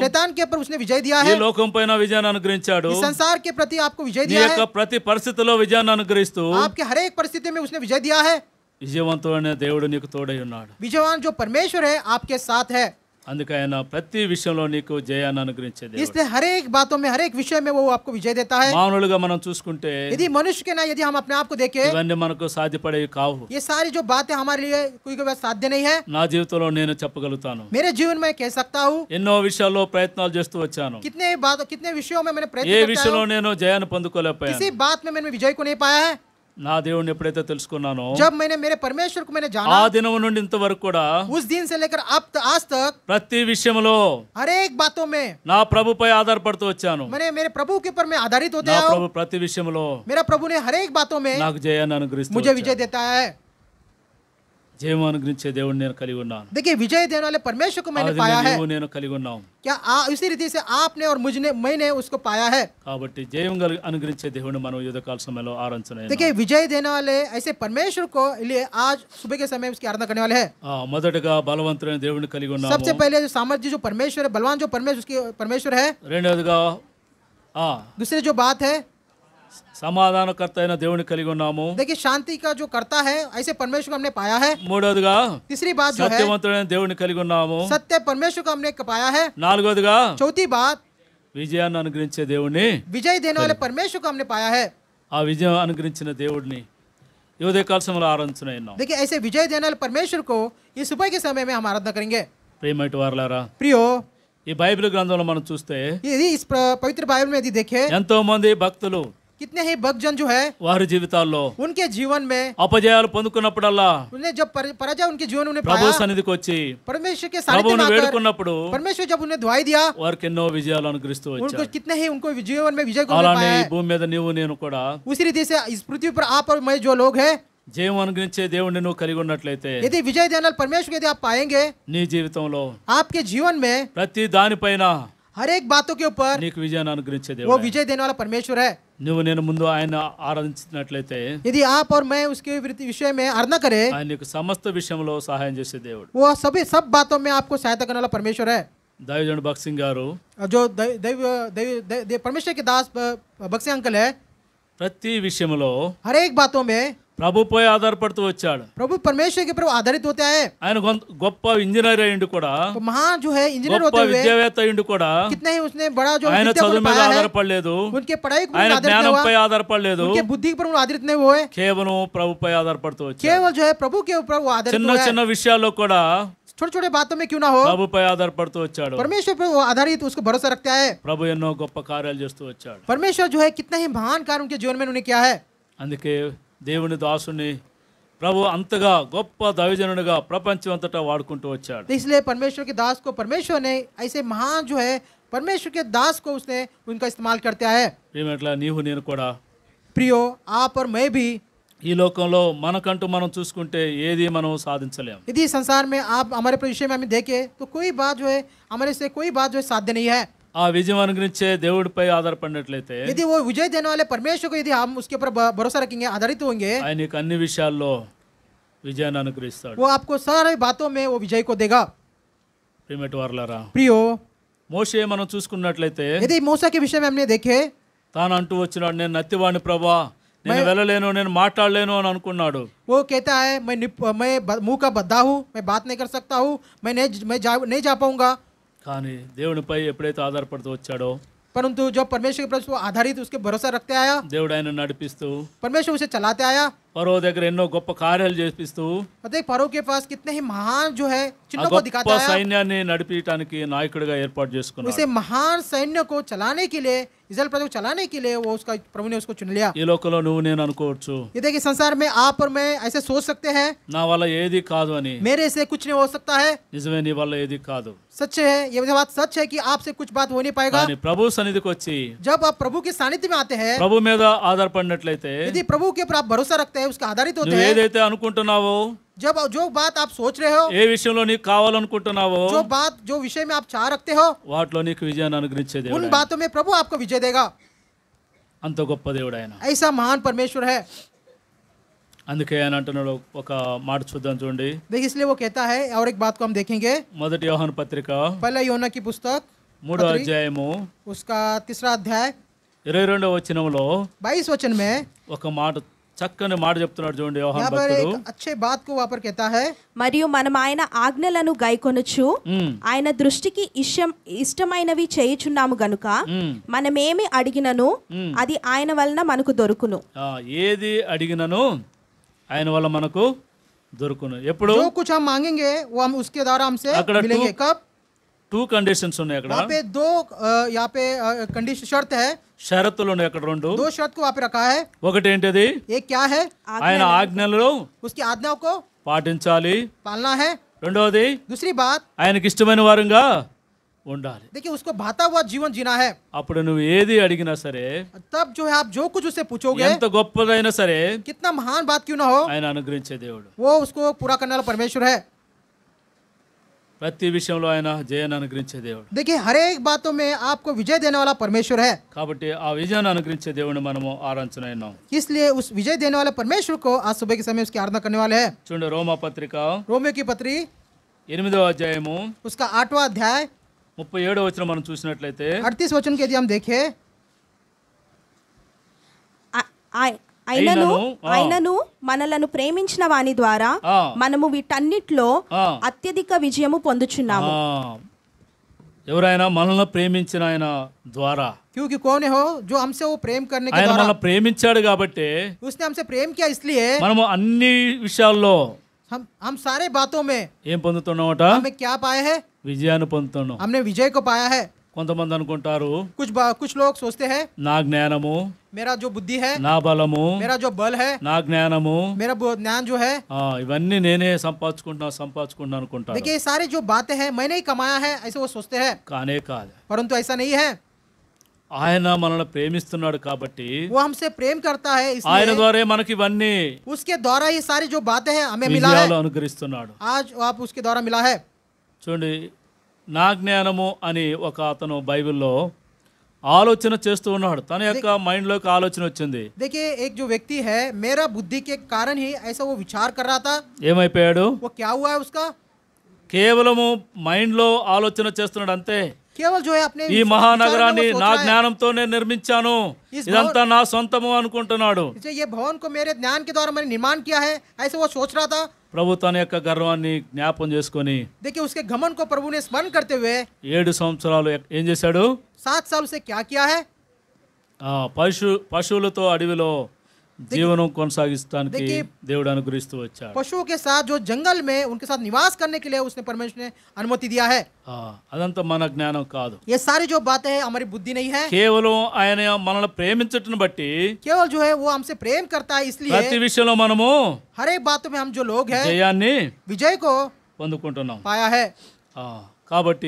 A: शैतान
B: के ऊपर उसने विजय दिया है
A: लोकम पैना विजय संसार
B: के प्रति आपको विजय दिया है
A: प्रति परिस्थिति विजय आपके
B: हर एक परिस्थिति में उसने विजय दिया है
A: विजयवंत देवड़ नीक
B: विजयवान जो परमेश्वर है आपके साथ है
A: અંદુ કયના પ્રત્યે વિષયોલો નીકો જયાન અનુગ્રંચે દેવસ્તે
B: દરેક બાબતો મે દરેક વિષય મે વો આપકો વિજય દેતા હૈ
A: માઉનલગા મનં ચોસકુંટે ઇદી
B: મનુષકેના યદી હમ અપને આપકો દેખે યે સારે જો બાતે હમારે લિયે કોઈ કે બાદ સાધ્યા નહીં હૈ
A: ના જીવતોલો મેને છપ ગલુતાન મેરે જીવન મે કેહ સકતા હું ઇનો વિષયોલો પ્રયત્નલ જેસ્તો વચાનો
B: કિતને બાતો કિતને વિષયો મે મેને પ્રયત્ન કિયા ઇ વિષયોલો
A: મેનો જયાન પંદકો લે પાયા કિસ
B: બાત મે મેને વિજય કો નહીં પાયા
A: હૈ నా దేవుని ఎప్పటితే తెలుసుకున్నాను జాబ్
B: మైనే మేరే పరమేశ్వర్ కో మైనే జానా ఆ
A: దినం నుండి ఇంతవరకు కూడా
B: ਉਸ దిన సే లేకర్ అబ్ ఆస్ తక్
A: ప్రతి విషయములో
B: హరేక్ బాటో మే
A: నా ప్రభు పై ఆధార పడుతూ వచ్చాను
B: మనే మేరే ప్రభు కేపర్ మే ఆధారిత హోతే హు ఆ
A: ప్రభు ప్రతి విషయములో
B: మేరా ప్రభు నే హరేక్ బాటో
A: మే నగ్ జయ అనుగ్రహిస్తా హే ముజే విజయ deta హే देखिए
B: विजय देने वाले परमेश्वर को मैंने पाया है
A: నీవు
B: क्या आ, इसी रीति से आपने और मुझने मैंने उसको पाया है देखिए विजय देने वाले ऐसे परमेश्वर को लिए आज सुबह के समय उसकी आराधना करने वाले हैं
A: ఆ మొదటగా బలవంతుడైన सबसे
B: पहले जो सामर्थ्य जो परमेश्वर है बलवान जो परमेश्वर उसकी परमेश्वर है
A: రెండోదిగా दूसरी जो बात है సమాధానకర్త అయిన దేవుని కలిగి ఉన్నాము
B: देखिए शांति का जो करता है ऐसे परमेश्वर को हमने पाया है మూడోదిగా तीसरी बात जो है
A: సత్యవంతుడైన దేవుని కలిగి ఉన్నాము
B: सत्य परमेश्वर को हमने पाया है
A: నాలుగోదిగా चौथी बात విజయాన్ని అనుగ్రహించే దేవుణ్ణి
B: विजय देने वाले परमेश्वर को हमने पाया है
A: ఆ విజయం అనుగ్రహించిన దేవుడిని యువదే కాల సమయంలో ఆరాధించున్నాం देखिए
B: ऐसे विजय देने वाले परमेश्वर को ये सुबह के समय में हम आराधना करेंगे
A: ప్రేమటి వారలారా प्रियो ఈ బైబిల్ గ్రంథంలో మనం చూస్తే
B: यदि इस प्र- पवित्र बाइबल में यदि देखें
A: ఎంతో మంది భక్తులు
B: कितने ही भक्त जन जो है वार जीवता उनके जीवन में
A: अपजया पड़ा
B: उन्हें जब पराजय उनके जीवन उन्हें प्रभु
A: सन्नी
B: परमेश्वर के साथ परमेश्वर जब उन्हें दुआई दिया
A: वारो विजय उनको
B: कितने ही उनको जीवन में विजय
A: भूमि मीद
B: उसी रीति से इस पृथ्वी
A: पर आप और मैं जो लोग है जय अनुग्रे यदि
B: विजय देना परमेश्वर यदि आप पाएंगे
A: नी जीवन आपके जीवन में प्रति दाने पैना हर एक बातों के ऊपर वो विजय देने वाला परमेश्वर है यदि आप
B: और मैं उसके विषय में आराधना करें
A: समस्त विषय वो
B: सभी सब बातों में आपको सहायता करने वाला परमेश्वर है जो दैव दैव- परमेश्वर के दास बक्सिंग अंकल है
A: प्रति विषय
B: हर एक बातों में
A: प्रभु आधार पड़ता
B: प्रभु परमेश्वर के प्रभु आधारित होते हैं
A: गोप इंजनीर
B: महा जो है इंजीनियर विद्यावे कितने ही उसने बड़ा जो है आधार
A: पड़े उनके
B: पढ़ाई आधार पड़े बुद्धि पर आधारित नहीं हुए
A: केवल प्रभु पे आधार पड़ता
B: केवल जो है प्रभु के ऊपर आधार विषयों छोटे छोटे बातों में क्यों ना हो प्रभु
A: पर आधार पड़ता
B: परमेश्वर पर आधारित उसको भरोसा रखता है
A: प्रभु गोप कार्य
B: परमेश्वर जो है कितना ही महान कार्य उनके जीवन में उन्होंने किया है
A: अंधके దేవుని దాసుని ప్రభు అంతగా గొప్ప దైవజనుడిగా ప్రపంచం అంతటా
B: इसलिए परमेश्वर के दास को परमेश्वर ने ऐसे महान जो है परमेश्वर के दास को उसने उनका इस्तेमाल करता है
A: ప్రియమట్లా आप और मैं भी ఈ లోకంలో మనకంటూ మనం చూసుకుంటే ఏది మనం సాధించలేము
B: ఇది సంసార్ में आप हमारे परिचय में हमें देखे तो कोई बात जो है हमारे से कोई बात जो है साध्य नहीं है
A: ఆ విజయం అనుగ్రహించే దేవుడిపై ఆధారపడినట్లయితే यदि
B: वो विजय देने वाले परमेश्वर को భరోసా हम उसके ऊपर भरोसा रखेंगे आधारित होंगे
A: ఆయన అన్ని విషయాల్లో విజయాన్ని అనుగ్రహిస్తాడు ఓ
B: आपको सारे बातों में ఓ विजय को देगा
A: ప్రియమేటి వారులారా प्रियो మోసే మనం చూసుకున్నట్లయితే यदि
B: मूसा के विषय దేఖే हमने देखे
A: తాను అంటూ వచ్చినాడు నేను నత్తివాణి ప్రభా నేను వెళ్ళలేను నేను మాట్లాడలేను అని అనుకున్నాడు
B: वो कहता है मैं మై मैं బద్దాహు మై का నే కర్ मैं बात नहीं कर सकता हूँ मैं जा जा पाऊंगा
A: అనే దేవునిపై ఎప్పుడైతే ఆధారపడతో వచ్చాడో
B: परंतु జోబ్ పరమేశుడి ప్రస్తు ఆధారిత ఉస్కే భరోసా رکھتے aaya
A: దేవుడైన నడిపిస్తు
B: పరమేశువుసే చలాతే aaya
A: ಪರೋ ದೇಕರೆ ಇನ್ನು ಗೊಪ್ಪ ಕಾರ್ಯಲ್ ಜೇಪಿಸಿತು
B: ಅದೇ ಪರೋ ಕೆ ಪಾಸ್ ಕಿತ್ನೆ ಮಹಾನ್ ಜೋ ಹೇ ಚಿನ್ನೋ ಕೋ ದಿಖಾತಾಯಾ ಪರೋ
A: ಸೈನ್ಯನೆ ನಡಪಿಟಾನಕಿ ನಾಯಿಕುಡಗ ಏರ್ಪಾರ್ಟ್ ಜೇಸ್ಕುನುuse
B: ಮಹಾನ್ ಸೈನ್ಯ ಕೋ ಚಲಾನೆ ಕೆ ಲಿಯೇ ಇಜಲ್ ಪ್ರಬೋ ಚಲಾನೆ ಕೆ ಲಿಯೇ ವೋ ಉಸ್ಕಾ ಪ್ರಬೋನೆ ಉಸ್ಕೋ ಚುನ್ ಲಿಯಾ
A: ಈ ಲೋಕಲೋ ನೂ ನೇನನ್ ಅನ್ಕೋಚು
B: ಇದೇಗೆ ಸಂಸಾರ್ ಮೇ ಆಪರ್ ಮೇ ಐಸೆ ಸೋಚ್ ಸಕ್ತೆ ಹೇ
A: ನಾ ವಾಲಾ ಯೇದಿ ಕಾದು ಅನಿ
B: ಮೇರೆ ಐಸೆ ಕುಚ್ ನೇ ಹೋ ಸಕ್ತಾ ಹೇ
A: ಇಜವೇನಿ ವಾಲಾ ಯೇದಿ ಕಾದು
B: ಸಚ್ಚೇ ಹೇ ಈವದಾ ಬಾತ್ ಸಚ್ಚ ಹೇ ಕಿ ಆಪ್ ಸೆ ಕುಚ್ ಬಾತ್ ಹೋನಿ ಪಾಯೇಗಾ ಯಾನಿ
A: ಪ್ರಬೋ ಸನಿದಿಕೋ ಚಿ
B: ಜಬ ಪ್ರಬೋ ಕಿ ಸನಿತಿ ಮೇ ಆತೆ ಹೇ
A: ಪ್ರಬೋ ಮೇದಾ ಆಧಾರ ಪಡ್ನಟ್ ಲೈತೆ ಇದಿ
B: ಪ್ರಬೋ ಕೆ ಪ್ರಾಪ ಬರೋಸಾ ರಕ್ತೆ है उसका आधारित होते हैं ఏదైతే वो जब जो बात आप सोच रहे हो
A: ఏ విషయంలో जो
B: बात जो विषय में आप चाह रखते हो
A: వాటిలో నీకు उन
B: बातों में प्रभु आपको विजय देगा
A: అంత గొప్ప దేవుడు
B: ऐसा महान परमेश्वर है देखिए इसलिए वो कहता है और एक बात को हम देखेंगे योना की पुस्तक उसका तीसरा अध्याय बाईस वचन में
A: చక్కని మాట చెప్తున్నాడు చూడండి యోహాను భక్తుడు
C: అచ్చే బాత్ కు వాపర్ కేతా హై మరియు మనం ఆయన ఆజ్ఞలను గైకొనొచ్చు ఆయన దృష్టికి ఇష్టం ఇష్టమైనవి చేయుచున్నాము గనుక మనమేమి అడిగినను అది ఆయన వలన మనకు దొరుకును
A: ఏది అడిగినను ఆయన వల్ల మనకు దొరుకును ఎప్పుడు
C: కుచ్ హమ్ మాంగेंगे वो
B: हम उसके द्वारा
A: टू कंडीशन पे
B: दो यहाँ पे कंडीशन शर्त है
A: शरत दो
B: शर्त को पे रखा है
A: ఒకటి
B: क्या है ఆయన ఆజ్ఞలను उसकी आज्ञाओं को
A: పాటించాలి पालना है दूसरी बात ఆయనకి ఇష్టమైన వారంగా
B: देखिए उसको भाता हुआ जीवन जीना है
A: అప్పుడు నువ్వు
B: तब जो है आप जो कुछ उससे पूछोगे
A: ఎంత सर कितना महान बात क्यों ना हो ఆయన वो उसको पूरा करने वाला परमेश्वर है ప్రతి విషయంలో ఆయన జయాన్ని
B: देखिए हर एक बातों में आपको विजय देने वाला परमेश्वर है
A: కాబట్టి ఆ విజయాన్ని అనుగ్రహించే
B: इसलिए उस विजय देने वाले परमेश्वर को आज सुबह के समय उसकी आराधना करने वाले है
A: చూడండి रोमा पत्रिका रोमियो की पत्री एनदो अध्याय
B: उसका आठवा अध्याय
A: ముప్పై वचन मन चूस अड़तीस
B: वचन
C: के यदि हम देखे అయినను అయినను మనలను ప్రేమించిన వాని ద్వారా మనము వీటన్నిటిలో అత్యధిక విజయము పొందుచున్నాము
A: ఎవరైనా మనల్ని ప్రేమించిన ఆయన ద్వారా
B: క్యూకి కోనే హో జో जो हमसे वो प्रेम
A: ప్రేమించాడు కాబట్టి
B: उसने हमसे प्रेम किया మనము
A: అన్ని విషయాల్లో
B: हम हम सारे
A: ఏం పొందుతున్నామట క్యా क्या पाया है విజయాన్ని పొందుతున్నాం हमने विजय को पाया है కొంతమంది అనుకుంటారు कुछ कुछ लोग सोचते నా జ్ఞానము मेरा जो बुद्धि है ना बलमु मेरा जो बल है ना ज्ञानमु मेरा ज्ञान जो है हाँ संपाच कुंडा संपाच कुंडा न देखिए ये
B: सारे जो बातें हैं मैंने ही कमाया है ऐसे वो सोचते हैं काने काल परंतु ऐसा नहीं है
A: आयना मन प्रेमस्ट का वो
B: हमसे प्रेम करता है आय
A: द्वारा मन की बनी
B: उसके द्वारा ये सारी जो बातें हैं हमें मिला है
A: अनुग्रहित
B: आज आप उसके द्वारा
A: मिला है चूँ ना ज्ञानमो अतन बैबि ఆలోచన చేస్తూ ఉన్నాడు తన యొక్క మైండ్ లోకి ఆలోచన వచ్చింది
B: ఏక్ జో వ్యక్తి హై మేరా బుద్ధి కే కారణ హి ఐసా వో విచార్ కర్ తా ఏమైపోయాడు వో క్యా హువా హై ఉస్కా
A: కేవలము మైండ్లో ఆలోచన చేస్తున్నాడు అంతే
B: केवल जो है अपने ये महानगर ने ना ज्ञानम
A: तो ने निर्मितयानो इदांत ना సొంతము అనుకుంటునాడు
B: ఇజే భవన కో mere జ్ఞాన కే దారమనే నిర్మాణం కియా హై ఐసే వో సోచ్ రాతా
A: ప్రభుతన్ యొక్క గర్వాన్ని జ్ఞాపం చేసుకొని
B: దేఖే ఉస్కే గమన్ కో ప్రభునే స్మర్న్ karte hue
A: ఏడు సంవత్సరాలు ఏం చేసాడు
B: 7 साल से क्या किया है
A: पशु पशुलो तो अडिवलो जीवन को
B: पशुओं के साथ जो जंगल में उनके साथ निवास करने के लिए उसने परमेश्वर ने अनुमति दिया है
A: हाँ, अदंत मन ज्ञान का
B: ये सारी जो बातें हैं हमारी बुद्धि नहीं है
A: केवल आये मन प्रेम बटी
B: केवल जो है वो हमसे प्रेम करता है इसलिए
A: विषय में
B: हर एक बात में हम जो लोग है विजय को
A: पाया है हाँ, काबटी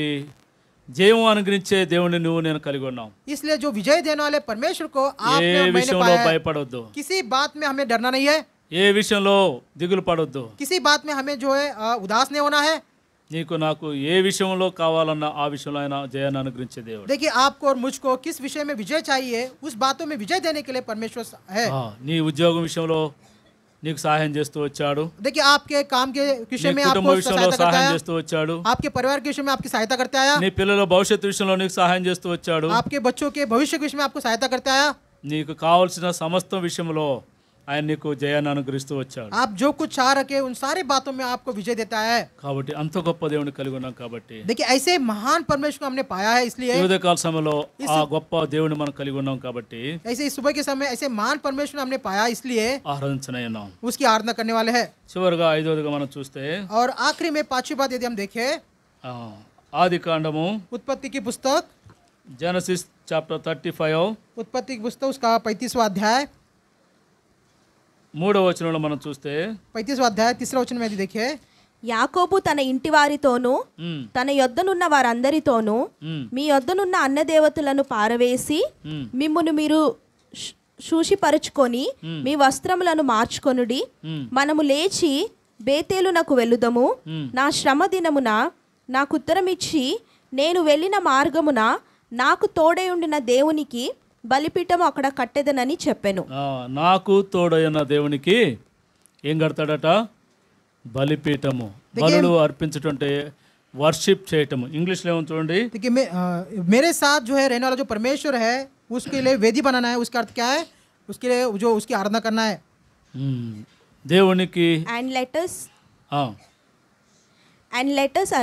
A: जय అనుగ్రహించే దేవుడిని
B: इसलिए जो विजय देने वाले परमेश्वर को आपने किसी बात में हमें डरना नहीं है
A: ఏ విషయంలో దిగులు पड़ो
B: किसी बात में हमें जो है उदास नहीं होना है
A: నీకు నాకు ఏ
B: देखिए आपको और मुझको किस विषय में विजय चाहिए उस बातों में विजय देने के लिए परमेश्वर है
A: नी उद्योग ఉద్యోగం విషయంలో నీకు సహాయం చేస్తూ వచ్చాడు
B: देखिए आपके काम के విషయం में కుటుంబ आपको విషయంలో सहायता करता సహాయం है చేస్తూ వచ్చాడు आपके परिवार के विषय में आपकी सहायता करता आया
A: నీ పిల్లల భవిష్యత్తు విషయంలో నీకు సహాయం చేస్తూ వచ్చాడు आपके बच्चों के भविष्य के विषय में आपको सहायता करता आया నీకు కావలసిన సమస్తం విషయంలో आप
B: जो कुछ चाह रखे उन सारे बातों में आपको विजय देता है
A: अंत అంత देखिए
B: ऐसे महान परमेश्वर हमने पाया है इसलिए ऐसे सुबह के समय ऐसे महान परमेश्वर हमने पाया इसलिए
A: उसकी
B: आराधना करने वाले है
A: చివరిగా मन మనం
B: और आखिरी में पांचवी बात यदि हम देखे
A: आदि कांड उत्पत्ति की पुस्तक जेनेसिस चैप्टर थर्टी फाइव
B: उत्पत्ति की पुस्तक उसका पैंतीसवा अध्याय
A: మూడవ వచనంలో మనం చూస్తే
C: पैंतीस యాకోబు తన ఇంటి వారితోనూ తన యొద్దనున్న వారందరితోనూ మీ యొద్దనున్న అన్నదేవతలను పారవేసి ఉమ్. మిమ్మును మీరు చూసిపరుచుకొని మీ వస్త్రములను మార్చుకొనుడి మనము లేచి బేతేలునకు వెళ్ళుదము నా శ్రమ దినమున నాకు ఉత్తరమిచ్చి నేను వెళ్ళిన మార్గమున నాకు తోడై ఉండిన దేవునికి బలిపీఠం అక్కడ కట్టేదనని చెప్పాను
A: నాకు తోడైన దేవునికి ఏం కడతాడట బలిపీఠము బలుడు అర్పించటంటే వర్షిప్ చేయటము ఇంగ్లీష్ లో చూడండి
B: మేరే సాత్ జో హే జో పరమేశ్వర్ హే వేది బననా హే అర్థ క్యా
A: దేవునికి
C: అండ్ లెటర్స్ ఆ and letters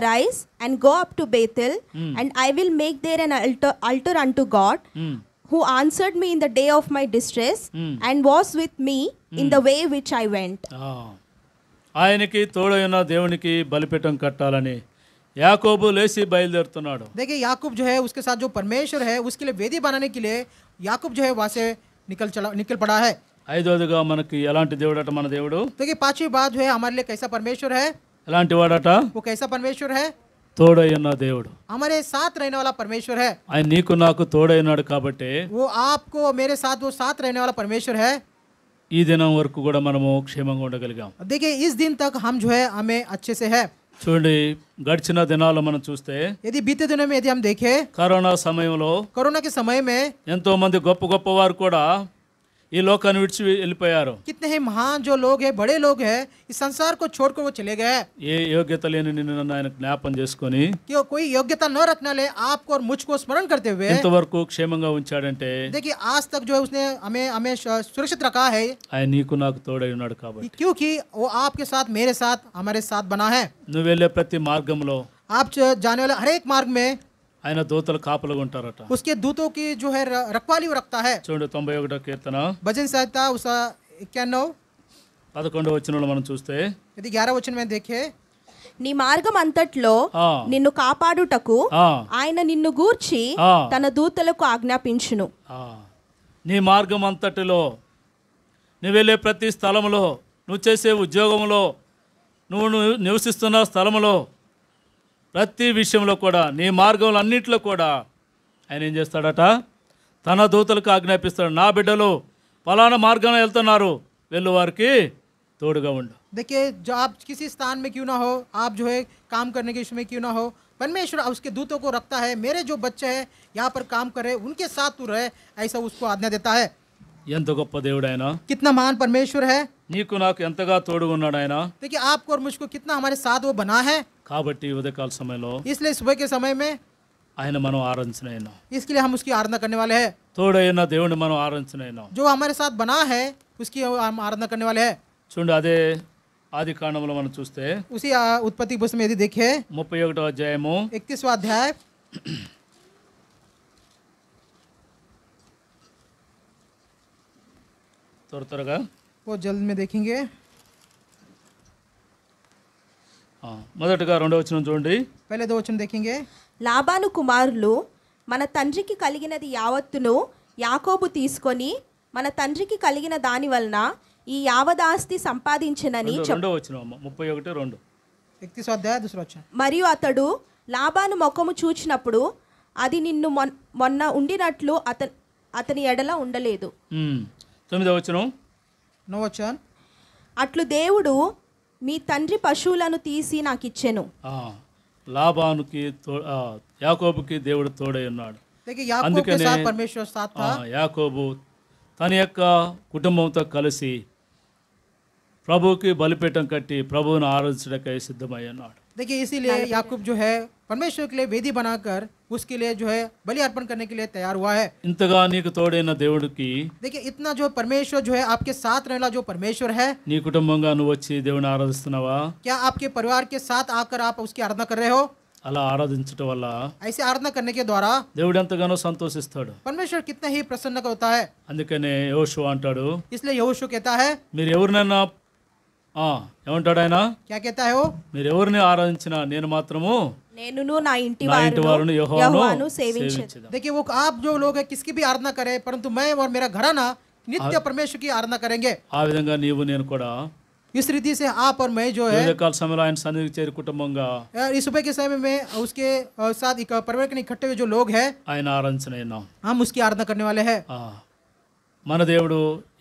C: and go up to Bethel and I will make there altar altar unto God who answered me in the day of my distress mm. and was with me mm. in the way which I went.
A: ఆయనకి తోడైన దేవునికి బలిపీఠం కట్టాలని యాకోబు లేచి బయలుదేరుతున్నాడు
B: देखिए याकूब जो है उसके साथ जो परमेश्वर है उसके लिए वेदी बनाने के लिए याकूब जो है वहां से निकल चला निकल पड़ा है
A: ఐదోదిగా మనకి ఎలాంటి దేవుడట మన దేవుడు
B: देखिए पांचवी बात जो है हमारे लिए कैसा परमेश्वर है ఎలాంటి వాడట वो कैसा परमेश्वर है
A: తోడైన దేవుడు
B: హమరే సాత్ రైన వాళ్ళ పరమేశ్వర్ హే
A: ఆయన నీకు నాకు తోడైనాడు కాబట్టి
B: ఓ సాత్ రైన వాళ్ళ పరమేశ్వర్ హే
A: ఈ దినం వరకు కూడా మనము క్షేమంగా ఉండగలిగాం
B: దేకే ఇస్ దిన్ తక్
A: చూడండి గడిచిన దినాల్లో మనం చూస్తే
B: ఇది బీతే దినం ఇది
A: కరోనా సమయంలో
B: కరోనాకి సమయమే
A: ఎంతో మంది గొప్ప గొప్ప వారు కూడా ये लोग
B: कितने हैं महान जो लोग हैं बड़े लोग हैं इस संसार को छोड़कर वो चले गए
A: ये योग्यता లేని నిన్ను
B: क्यों कोई योग्यता न रखना ले आपको और मुझको स्मरण करते हुए
A: ఇంతవరకు देखिए
B: आज तक जो है उसने हमें हमें सुरक्षित रखा है
A: ఆయన
B: क्योंकि वो आपके साथ मेरे साथ हमारे साथ बना है आप जाने वाले हर एक मार्ग में
A: ఆయన దూతలు కాపలుగా ఉంటారట
B: ఉస్కే दूतों की जो है र- रखवाली చూడండి తొంభై ఒకటో కీర్తన భజన संहिता उसका इक्यानव
A: పదకొండో వచ్చిన మనం చూస్తే
C: ఇది ग्यारह वचन में దేఖే నీ మార్గం అంతట్లో నిన్ను కాపాడుటకు ఆయన నిన్ను గూర్చి తన దూతలకు ఆజ్ఞాపించును
A: నీ మార్గం అంతటిలో నువ్వు వెళ్ళే ప్రతి స్థలంలో నువ్వు చేసే ఉద్యోగంలో నువ్వు నివసిస్తున్న స్థలంలో प्रती विषय में नी मार्ग आये तन दूत आज्ञापित ना बिडल फलाना मार्ग वेलुवार की तोड़गा
B: देखिए जो आप किसी स्थान में क्यों ना हो आप जो है काम करने के विषय में क्यों ना हो परमेश्वर उसके दूतों को रखता है मेरे जो बच्चे हैं यहाँ पर काम करे उनके साथ तू रहे ऐसा उसको आज्ञा देता है
A: ఎంత గొప్ప దేవుడైనా
B: కిత్నా మహాన్ పరమేశ్వర హై
A: నీకు నాకు ఎంతగా తోడు ఉన్నాడైనా
B: దేకి ఆప్కో ఔర్ ముజ్కో కిత్నా హమారే సాథ్
A: కాబట్టి ఉదయకాల సమయంలో इसलिए सुबह के समय में ఆయన మనం ఆరాధించిన इसके लिए हम उसकी आराधना करने वाले हैं తోడైన దేవుని మనం ఆరాధించిన
B: जो हमारे साथ बना है उसकी हम आराधना
A: करने वाले हैं చూడండి అదే ఆది కాండంలో మనం చూస్తే ఉసి ఉత్పత్తి పుస్తకం ఏది దేఖే ముప్పై ఒకటో అధ్యాయము ఎక్కిస్వ అధ్యాయ త్వర త్వరగా वो
B: जल्द
C: में देखेंगे
A: మొదటగా రెండవ వచనం చూడండి
C: పहले दो దేకింగే లాబాను కుమారులు మన తండ్రికి కలిగినది యావత్తును యాకోబు తీసుకొని మన తండ్రికి కలిగిన దాని వలన ఈ యావదాస్తి సంపాదించినని రెండవ
A: వచనం ముప్పై ఒకటి రెండు
C: మరియు అతడు లాభాను మొఖము చూచినప్పుడు అది నిన్ను మొన్న ఉండినట్లు అతని అతని ఎడల ఉండలేదు తొమ్మిదవ వచనం నో అట్లు దేవుడు మీ తండ్రి పశువులను తీసి నాకు ఇచ్చాను
A: లాభానికి యాకోబుకి దేవుడు తోడై ఉన్నాడు అందుకనే యాకోబు తన యొక్క కుటుంబంతో కలిసి ప్రభువుకి బలిపీఠం కట్టి ప్రభువును ఆరాధించడానికి సిద్ధమై ఉన్నాడు
B: देखिए इसीलिए हाँ याकूब जो है परमेश्वर के लिए वेदी बनाकर उसके लिए जो है बलि अर्पण करने के लिए तैयार हुआ
A: है इंतगानी को तोड़े ना देवड़ की
B: देखिए इतना जो परमेश्वर जो है आपके साथ रहना जो परमेश्वर है
A: नी कुटुंबंगा नु नुवच्ची देवुनि आराधिस्तुनावा
B: क्या आपके परिवार के साथ आकर आप उसकी आराधना
A: कर रहे हो అలా ఆరాధించడం వల్ల
B: ఐసి ఆరాధన के द्वारा
A: దేవుడు ఎంతగానో సంతోషిస్తాడు
B: పరమేశ్వర్ కిత్నా హీ ప్రసన్నగా అవుతా హై
A: అందుకనే యోషువ అంటాడు
B: ఇస్లే యోషువ కేతా హై
A: మీరు ఎవరినైనా आप
B: जो लोग है किसकी भी आराधना करे पर मैं और मेरा घराना नित्य परमेश्वर की आराधना करेंगे
A: इस रीति से आप और मैं जो है
B: इस के समय में उसके साथ के इकट्ठे हुए जो लोग हैं
A: आराधना
B: हम उसकी आराधना करने वाले हैं
A: మన దేవుడు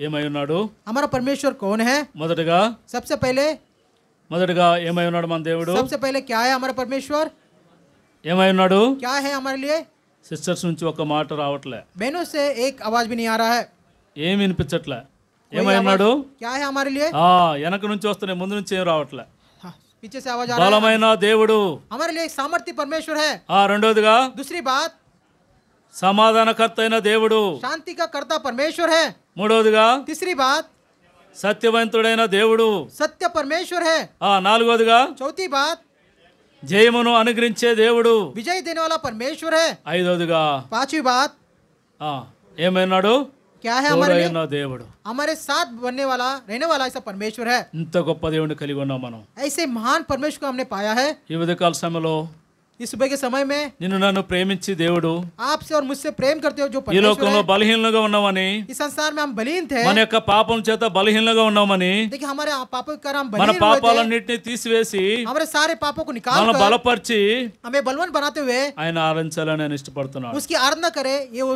A: ఏమై ఉన్నాడు అమర పరమేశ్వర్ కౌన్ హే మొదటగా సబ్సే పైలే మొదటగా ఏమై ఉన్నాడు మన దేవుడు సబ్సే
B: పైలే క్యా హే అమర పరమేశ్వర్ ఏమై ఉన్నాడు క్యా హే అమర లియే
A: సిస్టర్స్ నుంచి ఒక మాట రావట్లే
B: బెనో సే ఏక్ ఆవాజ్ బి నీ ఆ రహా హై
A: ఏమి వినిపించట్లే ఏమై ఉన్నాడు
B: క్యా హే అమర లియే ఆ
A: వెనక నుంచి వస్తనే ముందు నుంచి ఏం రావట్లే
B: పిచ్చే సే ఆవాజ్ ఆ బలమైన దేవుడు అమర లియే సామర్థ్య పరమేశ్వర్ హే ఆ రెండోదిగా దూసరి బాత్
A: समाधानकर्ताైన దేవుడు
B: శాంతి కర్త పరమేశ్వర్ హే మూడోదిగా తసిరీ బాత్
A: సత్యవంతుడైన దేవుడు
B: సత్య పరమేశ్వర్ హే
A: ఆ నాలుగోదిగా చౌతి బాత్ జయమును అనుగ్రహించే దేవుడు
B: విజయ దినాల పరమేశ్వర్ హే ఐదోదిగా పాచి బాత్
A: ఆ ఏమైనాడు క్యహ హమరే రైనో దేవుడు
B: हमरे साथ बनने वाला रहने वाला ऐसा परमेश्वर है
A: انت گوپا దేవుని కలిగొన్నా మనం
B: ऐसे महान పరమేశ్వరుని हमने पाया है ఈ సుబహ के समय में
A: నిన్ను నన్ను ప్రేమించి దేవుడు
B: आपसे और मुझसे प्रेम करते हो जो ఈ లోకంలో
A: బలహీనలుగా ఉన్నామని
B: ఈ సంసార్ में हम थे మన
A: యొక్క పాపం చేత బలహీనలుగా ఉన్నామని
B: देखिए हमारे మన పాపాలన్నిటిని
A: తీసివేసి हमारे
B: सारे पापों निकाल మన
A: బలపరిచి हमें बलवान बनाते हुए ఆయన ఆరాధించాలని ఆయన ఇష్టపడుతున్నాడు
B: उसकी आराधना करे ये वो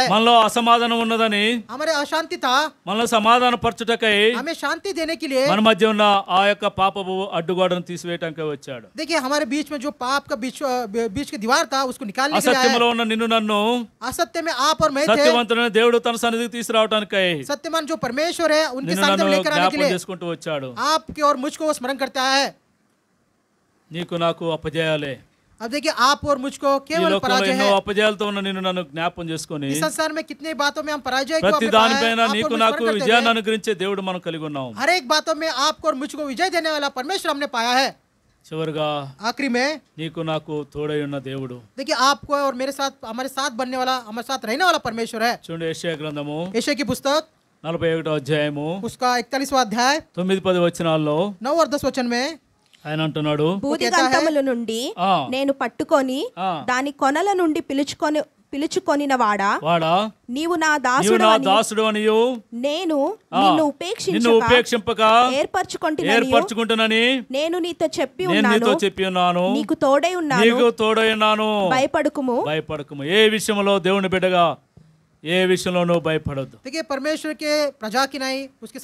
B: है మనలో
A: అసమాధానం ఉన్నదని
B: हमारे अशांति था
A: మనలో సమాధాన పరచుటకై हमें
B: शांति देने के लिए మన
A: మధ్య ఉన్న ఆ యొక్క పాపపు అడ్డుగోడను తీసివేయటానికి వచ్చాడు
B: देखिए हमारे बीच में जो पाप का बीच बीच बीच की दीवार था उसको निकालने के लिए असत्य में आप और मैं थे सत्यमान जो परमेश्वर है उनके सामने लेकर आने के लिए आपके और मुझको स्मरण करता है
A: నీకు నాకు అపజయాలే
B: अब देखिए आप और मुझको केवल पराजय है
A: అపజయాలతో ఉన్న నిన్ను నన్ను జ్ఞాపం చేసుకొని ఈ
B: में कितने बातों में हम पराजय को ప్రతి దానిపైన నీకు నాకు విజయాన్ని
A: దేవుడు మనం కలిగి
B: हर एक बातों में आपको और मुझको विजय देने वाला परमेश्वर हमने पाया है చివరిగా आखिरी
A: నీకు నాకు తోడై ఉన్న దేవుడు
B: చూడండి గ్రంథము यशय की నలభై ఒకటో అధ్యాయము उसका
A: తొమ్మిది పది వచనాల్లో नौ और दस ఆయన అంటున్నాడు నుండి నేను
C: పట్టుకొని దాని కొనల నుండి పిలుచుకొని పిలుచుకొని వాడా నీవు నా దాసుడు నా దాసుడు నేను నిన్ను ఉపేక్షించక
A: ఉపేక్షింపక
C: ఏర్పరచుకుంటున్నాను
A: ఏర్పరచుకుంటున్నాని
C: నేను నీతో చెప్పి ఉన్నాను నీతో
A: చెప్పి ఉన్నాను నీకు
C: తోడై ఉన్నాను నీకు
A: తోడై ఉన్నాను
C: భయపడకుము
A: భయపడకుము ఏ విషయంలో దేవుని బిడ్డగా ఏ विषयों భయపడద్దు
B: भय पड़ो ప్రజాకి परमेश्वर के प्रजा की नहीं उसके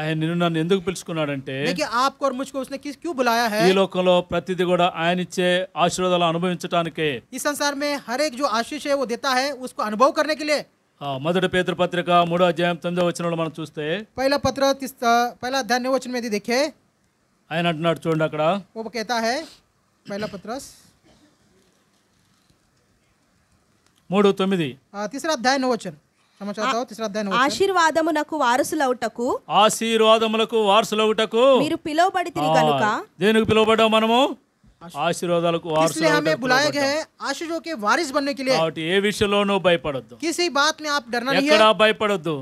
A: ఆయన నిన్ను నన్ను ఎందుకు పిలుచుకున్నాడంటే
B: ఆప్కో ఈ
A: లోకంలో ప్రతిది కూడా ఆయన ఇచ్చే ఆశీర్వాదాలు
B: ఈ సంసార్ మే హర్ ఏక్ జో ఆశీష్ హై వో దేతా హై
A: మొదటి పేతృ పత్రిక మూడో అధ్యాయం తొమ్మిదో వచనంలో మనం చూస్తే
B: పైల పత్ర పైల ధన్య వచనం మీద దేఖే
A: ఆయన అంటున్నాడు చూడండి అక్కడ
B: ఓ కేతా హై పత్రస్
A: మూడు తొమ్మిది
C: తీసరా అధ్యాయ వచనం ఆశీర్వాదమునకు వారసులవుటకు
A: ఆశీర్వాదములకు వారసులవుటకు మీరు
C: పిలువబడి కనుక
A: దేనికి పిలువబడ్డాం మనము ఆశీర్వాదాలకు इसलिए
C: के बनने के
B: लिए किसी बात में आप नहीं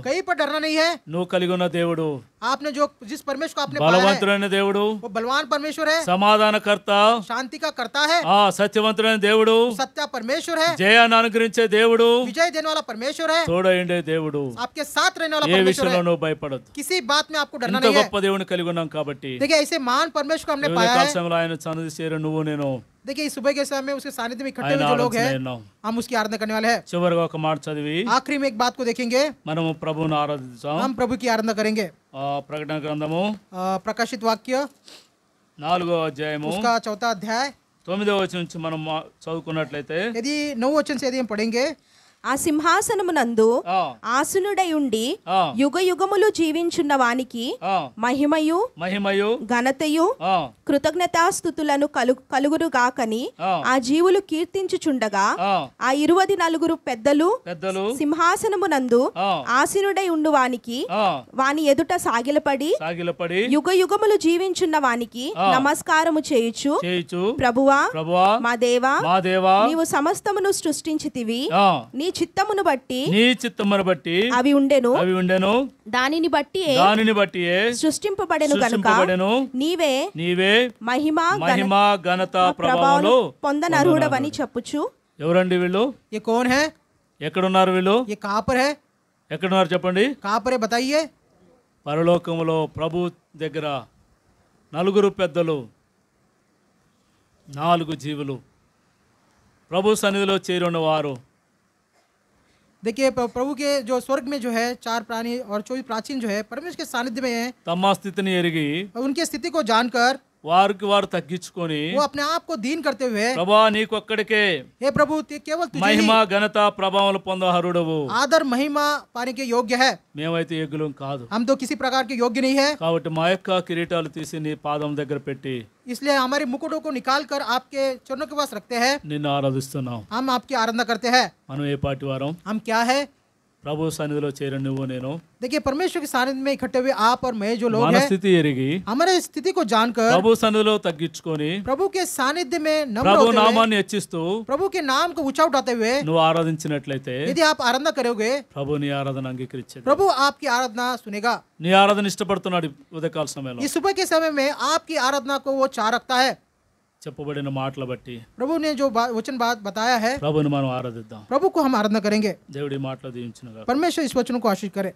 B: कहीं पर डरना नहीं है आपने जो जिस परमेश्वर को आपने है बलवान परमेश्वर है शांति का करता है
A: सत्यवंत देवड़
B: सत्या परमेश्वर है जय
A: అనుగ్రహించే देवड़ विजय
B: देने वाला परमेश्वर
A: है इंडे देवड़
B: आपके साथ रहने वाला विषय भयपड़ किसी बात में आपको डरना ఇంత नहीं
A: है గొప్ప देखिए
B: ऐसे महान परमेश्वर को हमने
A: पाया నువ్వు నేను
B: देखिए इस सुबह के समय उसके सानिध्य में इकट्ठे हुए जो लोग हैं हम उसकी आराधना करने वाले हैं
A: చివరగా ఒక మాట చదివి
B: ఆఖరి में एक बात को देखेंगे
A: మనము ప్రభువును ఆరాధిస్తాం हम
B: प्रभु की आराधना करेंगे
A: ప్రకటన గ్రంథము
B: ప్రకాశిత వాక్య
A: నాలుగో అధ్యాయము उसका चौथा अध्याय తొమ్మిదో వచనం నుంచి మనం చదువుకున్నట్లయితే ఇది
C: నవ్వు వచ్చిన సేది ఏం పడేంగే ఆ సింహాసనమునందు ఆసునుడై ఉండి యుగ యుగములు జీవించున్న వానికి మహిమయు మహిమయు ఘనతయు కృతజ్ఞతాస్థుతులను కలు కలుగురు గాకని ఆ జీవులు కీర్తించుచుండగా ఆ ఇరువది నలుగురు పెద్దలు సింహాసనమునందు ఆసీనుడై ఉండు వానికి వాని ఎదుట సాగిలపడి యుగ యుగములు జీవించున్న వానికి నమస్కారము చేయుచు ప్రభువా మా దేవా నీవు సమస్తమును సృష్టించితివి నీ నీ చిత్తమును బట్టి
A: నీ చిత్తమును బట్టి అవి ఉండెను అవి ఉండెను
C: దానిని బట్టి దానిని
A: బట్టి సృష్టింపబడెను కనుక నీవే నీవే
C: మహిమ మహిమ
A: ఘనత ప్రభావాలు
C: పొందనర్హుడవని చెప్పుచు
A: ఎవరండి వీళ్ళు ఈ కోన్ హే ఎక్కడున్నారు వీళ్ళు ఈ కాపర్ హే ఉన్నారు చెప్పండి కాపరే బతాయే పరలోకంలో ప్రభు దగ్గర నలుగురు పెద్దలు నాలుగు జీవులు ప్రభు సన్నిధిలో చేరున్న వారు
B: देखिए प्रभु के जो स्वर्ग में जो है चार प्राणी और चौबीस प्राचीन जो है परमेश्वर के सानिध्य में
A: है
B: उनकी स्थिति को जानकर
A: वार వారు वो अपने
B: आप को दीन करते हुए
A: ప్రభా प्रभु केवल
B: आदर महिमा पाने के योग्य है
A: మేమైతే ఎగ్గులం हम तो किसी प्रकार के योग्य नहीं है కాబట్టి మా యొక్క కిరీటాలు తీసి
B: इसलिए हमारे मुकुटों को निकाल कर आपके चरणों के पास रखते हैं हम आपकी आराधना करते
A: हैं మనం हम क्या है प्रभु सन्निधि లో చేరి నువ్వు నేను
B: देखिए परमेश्वर के सानिध्य में इकट्ठे हुए आप और मैं जो लोग हैं స్థితి ఎరిగి हमारे स्थिति को जानकर ప్రభు
A: సన్నిధిలో తగ్గించుకొని
B: ప్రభు के सानिध्य में नम्र ప్రభు నామాన్ని హెచ్చిస్తూ ప్రభు के नाम को ऊंचा उठाते हुए
A: నువ్వు ఆరాధించినట్లయితే यदि आप आराधना करोगे ప్రభు నీ ఆరాధన అంగీకరించే
B: ప్రభు आपकी आराधना सुनेगा
A: నీ ఆరాధన ఇష్టపడుతున్నాడు ఉదయకాల సమయంలో ఈ
B: సుబహ के समय में आपकी आराधना को वो चाह रखता है
A: చెప్పబడిన మాటల బట్టి
B: ప్రభు ने जो बा, वचन बात बताया है
A: ప్రభుని మనం ఆరాధిద్దాం प्रभु को हम आराधना करेंगे దేవుడి మాటలు దీవించును परमेश्वर इस वचन को आशीष करे